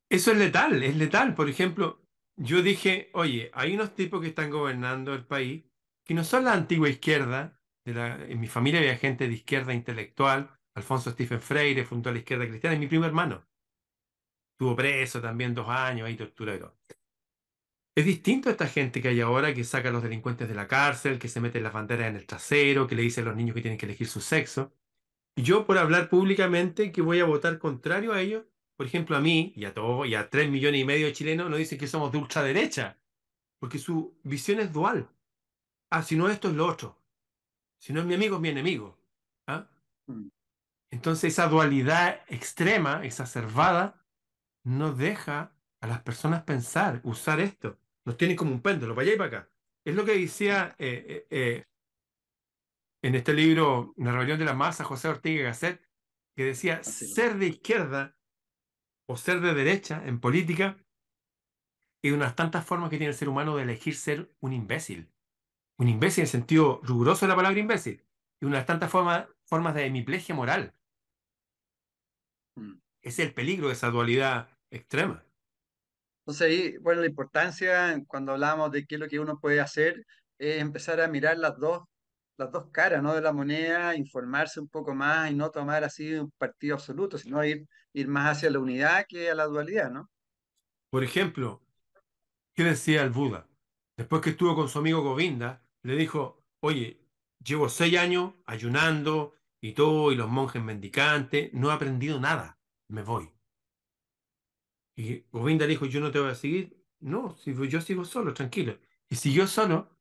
eso es letal, es letal. Por ejemplo, yo dije, oye, hay unos tipos que están gobernando el país que no son la antigua izquierda. en mi familia había gente de izquierda intelectual. Alfonso Stephen Freire fundó la izquierda cristiana, es mi primer hermano. Estuvo preso también dos años, ahí tortura y todo. Es distinto a esta gente que hay ahora que saca a los delincuentes de la cárcel, que se mete las banderas en el trasero, que le dice a los niños que tienen que elegir su sexo. yo, por hablar públicamente que voy a votar contrario a ellos, por ejemplo, a mí y a todos y a tres millones y medio de chilenos nos dicen que somos de ultraderecha, porque su visión es dual. Ah, si no esto es lo otro. Si no es mi amigo, es mi enemigo. ¿ah? Mm. Entonces esa dualidad extrema, exacerbada, no deja a las personas pensar, usar esto. Nos tiene como un péndulo, para allá y para acá. Es lo que decía eh, eh, eh, en este libro, La rebelión de la masa, José Ortega y Gasset, que decía, ser de izquierda o ser de derecha en política es unas tantas formas que tiene el ser humano de elegir ser un imbécil. Un imbécil en el sentido riguroso de la palabra imbécil. Y unas tantas formas de hemiplegia moral. Mm. Es el peligro de esa dualidad extrema. Entonces ahí, bueno, la importancia cuando hablamos de qué es lo que uno puede hacer es empezar a mirar las dos las dos caras ¿no? de la moneda, informarse un poco más y no tomar así un partido absoluto, sino ir, ir más hacia la unidad que a la dualidad, ¿no? Por ejemplo, ¿qué decía el Buda? Después que estuvo con su amigo Govinda, le dijo, oye, llevo seis años ayunando y todo, y los monjes mendicantes, no he aprendido nada, me voy. Y Govinda le dijo, yo no te voy a seguir, no, yo sigo solo, tranquilo. Y siguió solo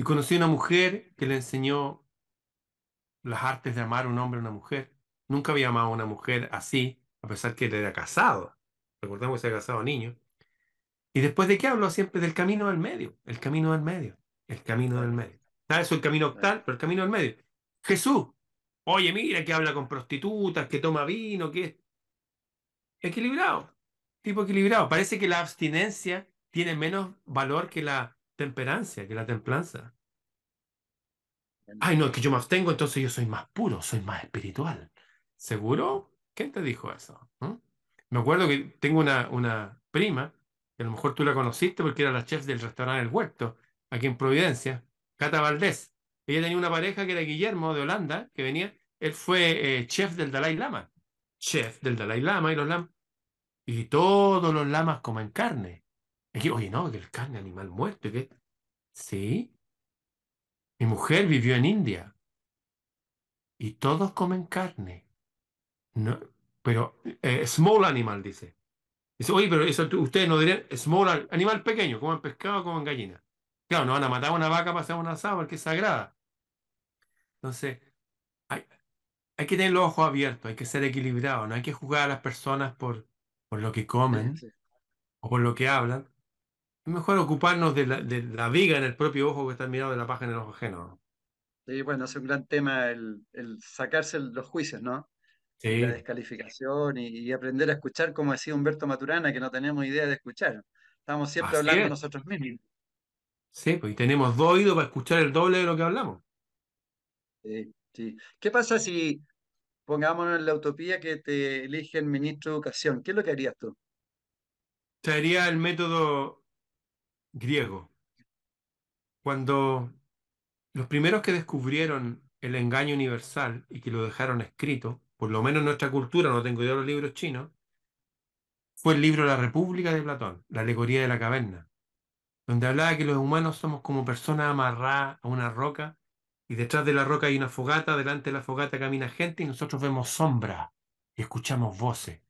y conocí una mujer que le enseñó las artes de amar a un hombre a una mujer. Nunca había amado a una mujer así, a pesar que él era casado. Recordemos que se había casado niño. Y después de qué habló? siempre del camino del medio, el camino del medio, el camino del medio. Nada, ah, eso el camino octal, pero el camino del medio. Jesús, oye, mira que habla con prostitutas, que toma vino, que equilibrado, tipo equilibrado. Parece que la abstinencia tiene menos valor que la temperancia, que la templanza. Ay, no, es que yo me abstengo, entonces yo soy más puro, soy más espiritual. ¿Seguro? ¿Quién te dijo eso? ¿Mm? Me acuerdo que tengo una, una prima, que a lo mejor tú la conociste porque era la chef del restaurante El Huerto, aquí en Providencia, Cata Valdés. Ella tenía una pareja que era Guillermo de Holanda, que venía, él fue eh, chef del Dalai Lama, chef del Dalai Lama y los lamas. Y todos los lamas comen carne. Aquí, oye, no, que el carne, animal muerto. Sí. Mi mujer vivió en India. Y todos comen carne. No, pero eh, small animal, dice. Dice, oye, pero eso ustedes no dirían small animal pequeño, como en pescado, como en gallina. Claro, no van a matar a una vaca para hacer una asado porque es sagrada. Entonces, hay, hay, que tener los ojos abiertos, hay que ser equilibrado, no hay que juzgar a las personas por, por lo que comen o por lo que hablan, mejor ocuparnos de la, viga en el propio ojo que está mirado de la página en el ojo ajeno. Sí, bueno, es un gran tema el, sacarse los juicios, ¿no? Sí. La descalificación y, aprender a escuchar, como decía Humberto Maturana, que no tenemos idea de escuchar. Estamos siempre hablando nosotros mismos. Sí, pues y tenemos dos oídos para escuchar el doble de lo que hablamos. Sí, sí. ¿Qué pasa si pongámonos en la utopía que te elige el ministro de educación? ¿Qué es lo que harías tú? Sería el método griego. Cuando los primeros que descubrieron el engaño universal y que lo dejaron escrito, por lo menos en nuestra cultura, no tengo idea de los libros chinos, fue el libro La República de Platón, la alegoría de la caverna, donde hablaba que los humanos somos como personas amarradas a una roca y detrás de la roca hay una fogata, delante de la fogata camina gente y nosotros vemos sombra y escuchamos voces.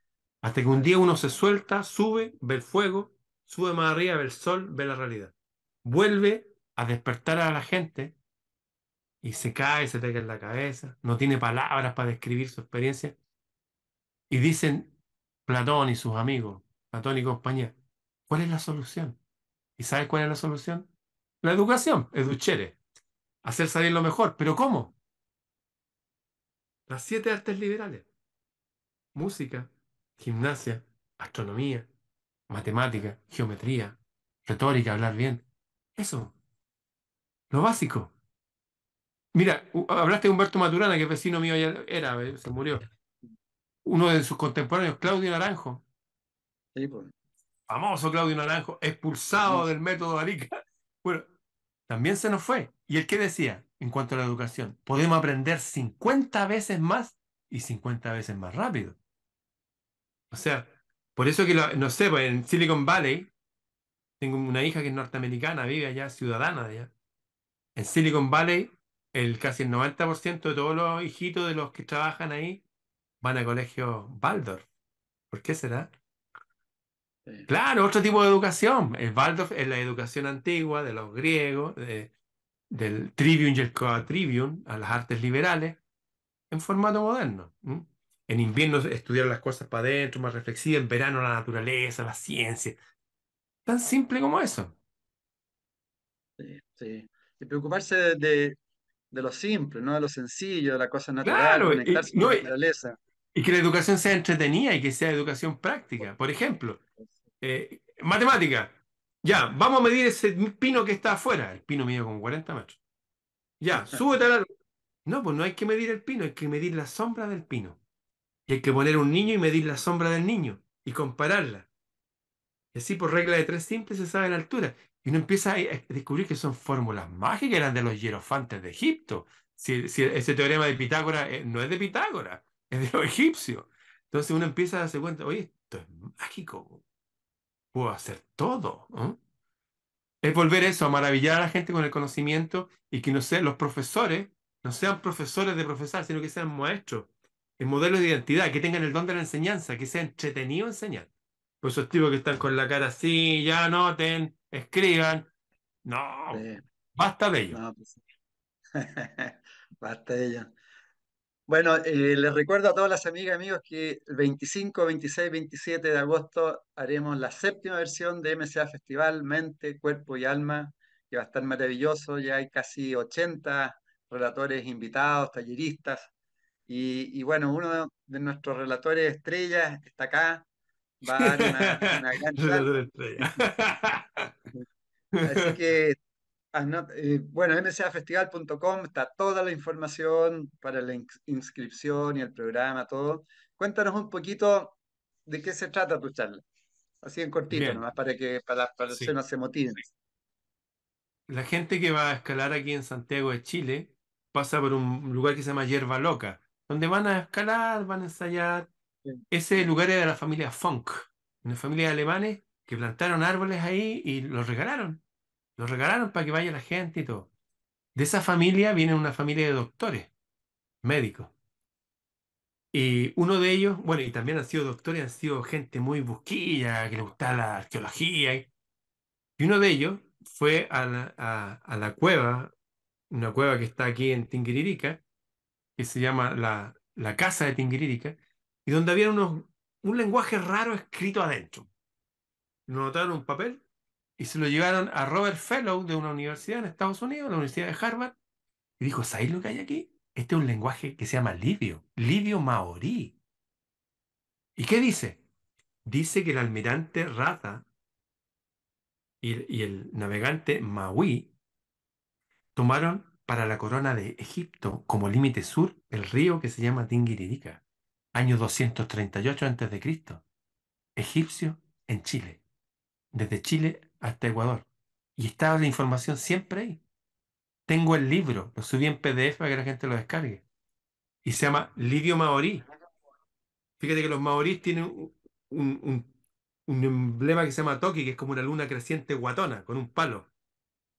Hasta que un día uno se suelta, sube, ve el fuego sube más arriba, ve el sol, ve la realidad. Vuelve a despertar a la gente y se cae, se te en la cabeza, no tiene palabras para describir su experiencia. Y dicen Platón y sus amigos, Platón y compañía, ¿cuál es la solución? ¿Y sabes cuál es la solución? La educación, educhere, hacer salir lo mejor, pero ¿cómo? Las siete artes liberales, música, gimnasia, astronomía, matemática, geometría, retórica, hablar bien. Eso. Lo básico. Mira, hablaste de Humberto Maturana, que es vecino mío, ya era, eh, se murió. Uno de sus contemporáneos, Claudio Naranjo. Sí, pues. Famoso Claudio Naranjo, expulsado del método Arica. Bueno, también se nos fue. ¿Y él qué decía en cuanto a la educación? Podemos aprender 50 veces más y 50 veces más rápido. O sea, por eso que, no sé, pues, en Silicon Valley, tengo una hija que es norteamericana, vive allá, ciudadana allá. En Silicon Valley, el, casi el 90% de todos los hijitos de los que trabajan ahí van a colegio Baldor. ¿Por qué será? Claro, otro tipo de educación. El Waldorf es la educación antigua de los griegos, del trivium y el coatrivium, a las artes liberales, en formato moderno. En invierno estudiar las cosas para adentro, más reflexiva, en verano la naturaleza, la ciencia. Tan simple como eso. Sí, sí. Y preocuparse de, lo simple, ¿no? De lo sencillo, de la cosa natural, claro, y, la naturaleza. Y que la educación sea entretenida y que sea educación práctica. Por ejemplo, eh, matemática. Ya, vamos a medir ese pino que está afuera. El pino mide como 40 metros. Ya, súbete al árbol. No, pues no hay que medir el pino, hay que medir la sombra del pino. Y hay que poner un niño y medir la sombra del niño y compararla. Y así por regla de tres simples se sabe la altura. Y uno empieza a descubrir que son fórmulas mágicas, eran de los hierofantes de Egipto. Si, ese teorema de Pitágoras eh, no es de Pitágoras, es de los egipcios. Entonces uno empieza a darse cuenta, oye, esto es mágico. Puedo hacer todo. Es volver eso, a maravillar a la gente con el conocimiento y que no sean los profesores, no sean profesores de profesar, sino que sean maestros el modelo de identidad, que tengan el don de la enseñanza, que sea entretenido enseñar. Pues eso tipos que están con la cara así, ya anoten, escriban. No, basta de ello. Pues basta de ellos. Bueno, eh, les recuerdo a todas las amigas y amigos que el 25, 26, 27 de agosto haremos la séptima versión de MCA Festival Mente, Cuerpo y Alma, que va a estar maravilloso. Ya hay casi 80 relatores invitados, talleristas, y, bueno, uno de, nuestros relatores estrellas está acá, va a dar una, gran Así que, bueno, mcafestival.com está toda la información para la inscripción y el programa, todo. Cuéntanos un poquito de qué se trata tu charla. Así en cortito, nomás para que para las personas se motiven. La gente que va a escalar aquí en Santiago de Chile pasa por un lugar que se llama Hierba Loca, donde van a escalar, van a ensayar. Ese lugar era de la familia Funk, una familia de alemanes que plantaron árboles ahí y los regalaron. Los regalaron para que vaya la gente y todo. De esa familia viene una familia de doctores, médicos. Y uno de ellos, bueno, y también han sido doctores, han sido gente muy busquilla, que le gusta la arqueología. Y, uno de ellos fue a la, a, a la cueva, una cueva que está aquí en Tinguiririca, que se llama la, la Casa de Tinguiririca, y donde había unos, un lenguaje raro escrito adentro. Lo notaron un papel y se lo llevaron a Robert Fellow de una universidad en Estados Unidos, la Universidad de Harvard, y dijo, ¿sabéis lo que hay aquí? Este es un lenguaje que se llama libio, libio maorí. ¿Y qué dice? Dice que el almirante Rata y, y el navegante Maui tomaron para la corona de Egipto como límite sur el río que se llama Tinguiririca, año 238 a.C., egipcio en Chile, desde Chile hasta Ecuador. Y está la información siempre ahí. Tengo el libro, lo subí en PDF para que la gente lo descargue. Y se llama Lidio Maorí. Fíjate que los maoríes tienen un, un emblema que se llama Toki, que es como una luna creciente guatona, con un palo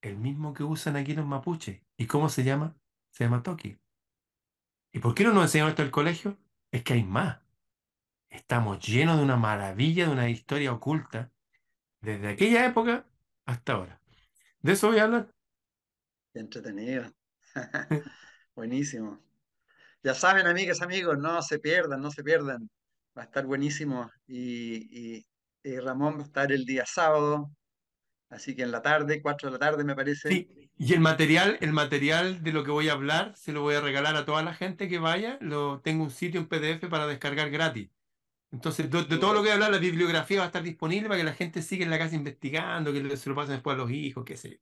el mismo que usan aquí los mapuches. ¿Y cómo se llama? Se llama toki. ¿Y por qué no nos enseñan esto en el colegio? Es que hay más. Estamos llenos de una maravilla, de una historia oculta, desde aquella época hasta ahora. De eso voy a hablar. Entretenido. buenísimo. Ya saben, amigas, amigos, no se pierdan, no se pierdan. Va a estar buenísimo. y, y Ramón va a estar el día sábado Así que en la tarde, 4 de la tarde me parece. Sí, y el material, el material de lo que voy a hablar, se lo voy a regalar a toda la gente que vaya. Lo, tengo un sitio un PDF para descargar gratis. Entonces, de, todo lo que voy a hablar, la bibliografía va a estar disponible para que la gente siga en la casa investigando, que se lo pasen después a los hijos, qué sé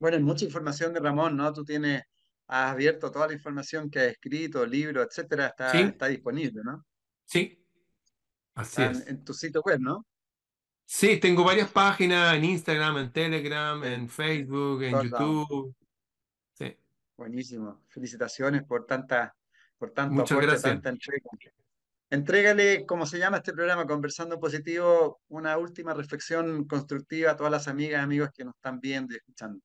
Bueno, en mucha información de Ramón, ¿no? Tú tienes, has abierto toda la información que has escrito, libro, etcétera, está, disponible, ¿no? Sí. Así es. en tu sitio web, ¿no? Sí, tengo varias páginas en Instagram, en Telegram, en Facebook, en YouTube. Sí. Buenísimo. Felicitaciones por tanta, por tanto Muchas aporte, gracias. tanta Entrégale, como se llama este programa, Conversando Positivo, una última reflexión constructiva a todas las amigas y amigos que nos están viendo y escuchando.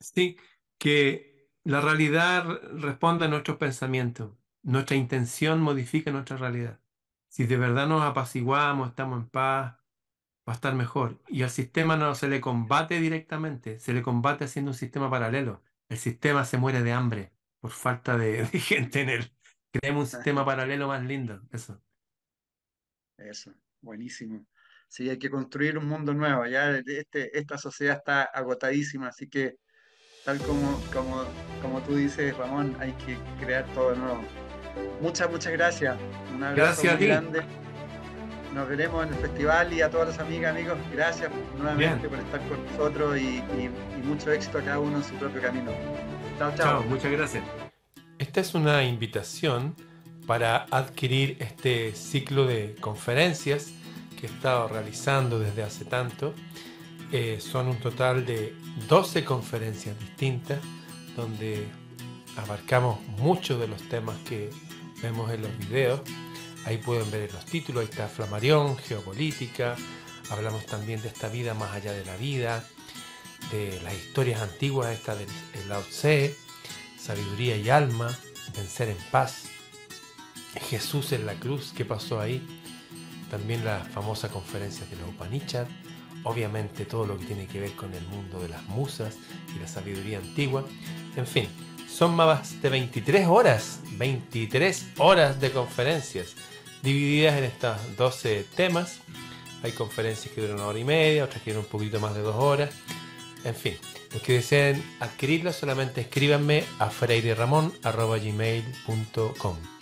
Sí, que la realidad responda a nuestros pensamientos. Nuestra intención modifica nuestra realidad. Si de verdad nos apaciguamos, estamos en paz, va a estar mejor. Y al sistema no se le combate directamente, se le combate haciendo un sistema paralelo. El sistema se muere de hambre por falta de, gente en él. Creemos un sistema paralelo más lindo, eso. Eso, buenísimo. Sí, hay que construir un mundo nuevo. Ya este, esta sociedad está agotadísima, así que tal como, como, como tú dices, Ramón, hay que crear todo nuevo. Muchas, muchas gracias. Un abrazo gracias grande nos veremos en el festival y a todas las amigas, amigos, gracias nuevamente por estar con nosotros y, mucho éxito a cada uno en su propio camino. Chao, chao. muchas gracias. Esta es una invitación para adquirir este ciclo de conferencias que he estado realizando desde hace tanto. Eh, son un total de 12 conferencias distintas donde abarcamos muchos de los temas que vemos en los videos. Ahí pueden ver los títulos, ahí está Flamarión, Geopolítica, hablamos también de esta vida más allá de la vida, de las historias antiguas, esta del Lao Sabiduría y Alma, Vencer en Paz, Jesús en la Cruz, ¿qué pasó ahí? También la famosa conferencia de la Upanishad, obviamente todo lo que tiene que ver con el mundo de las musas y la sabiduría antigua, en fin, son más de 23 horas, 23 horas de conferencias divididas en estos 12 temas. Hay conferencias que duran una hora y media, otras que duran un poquito más de dos horas. En fin, los que deseen adquirirlo solamente escríbanme a freireramon.gmail.com.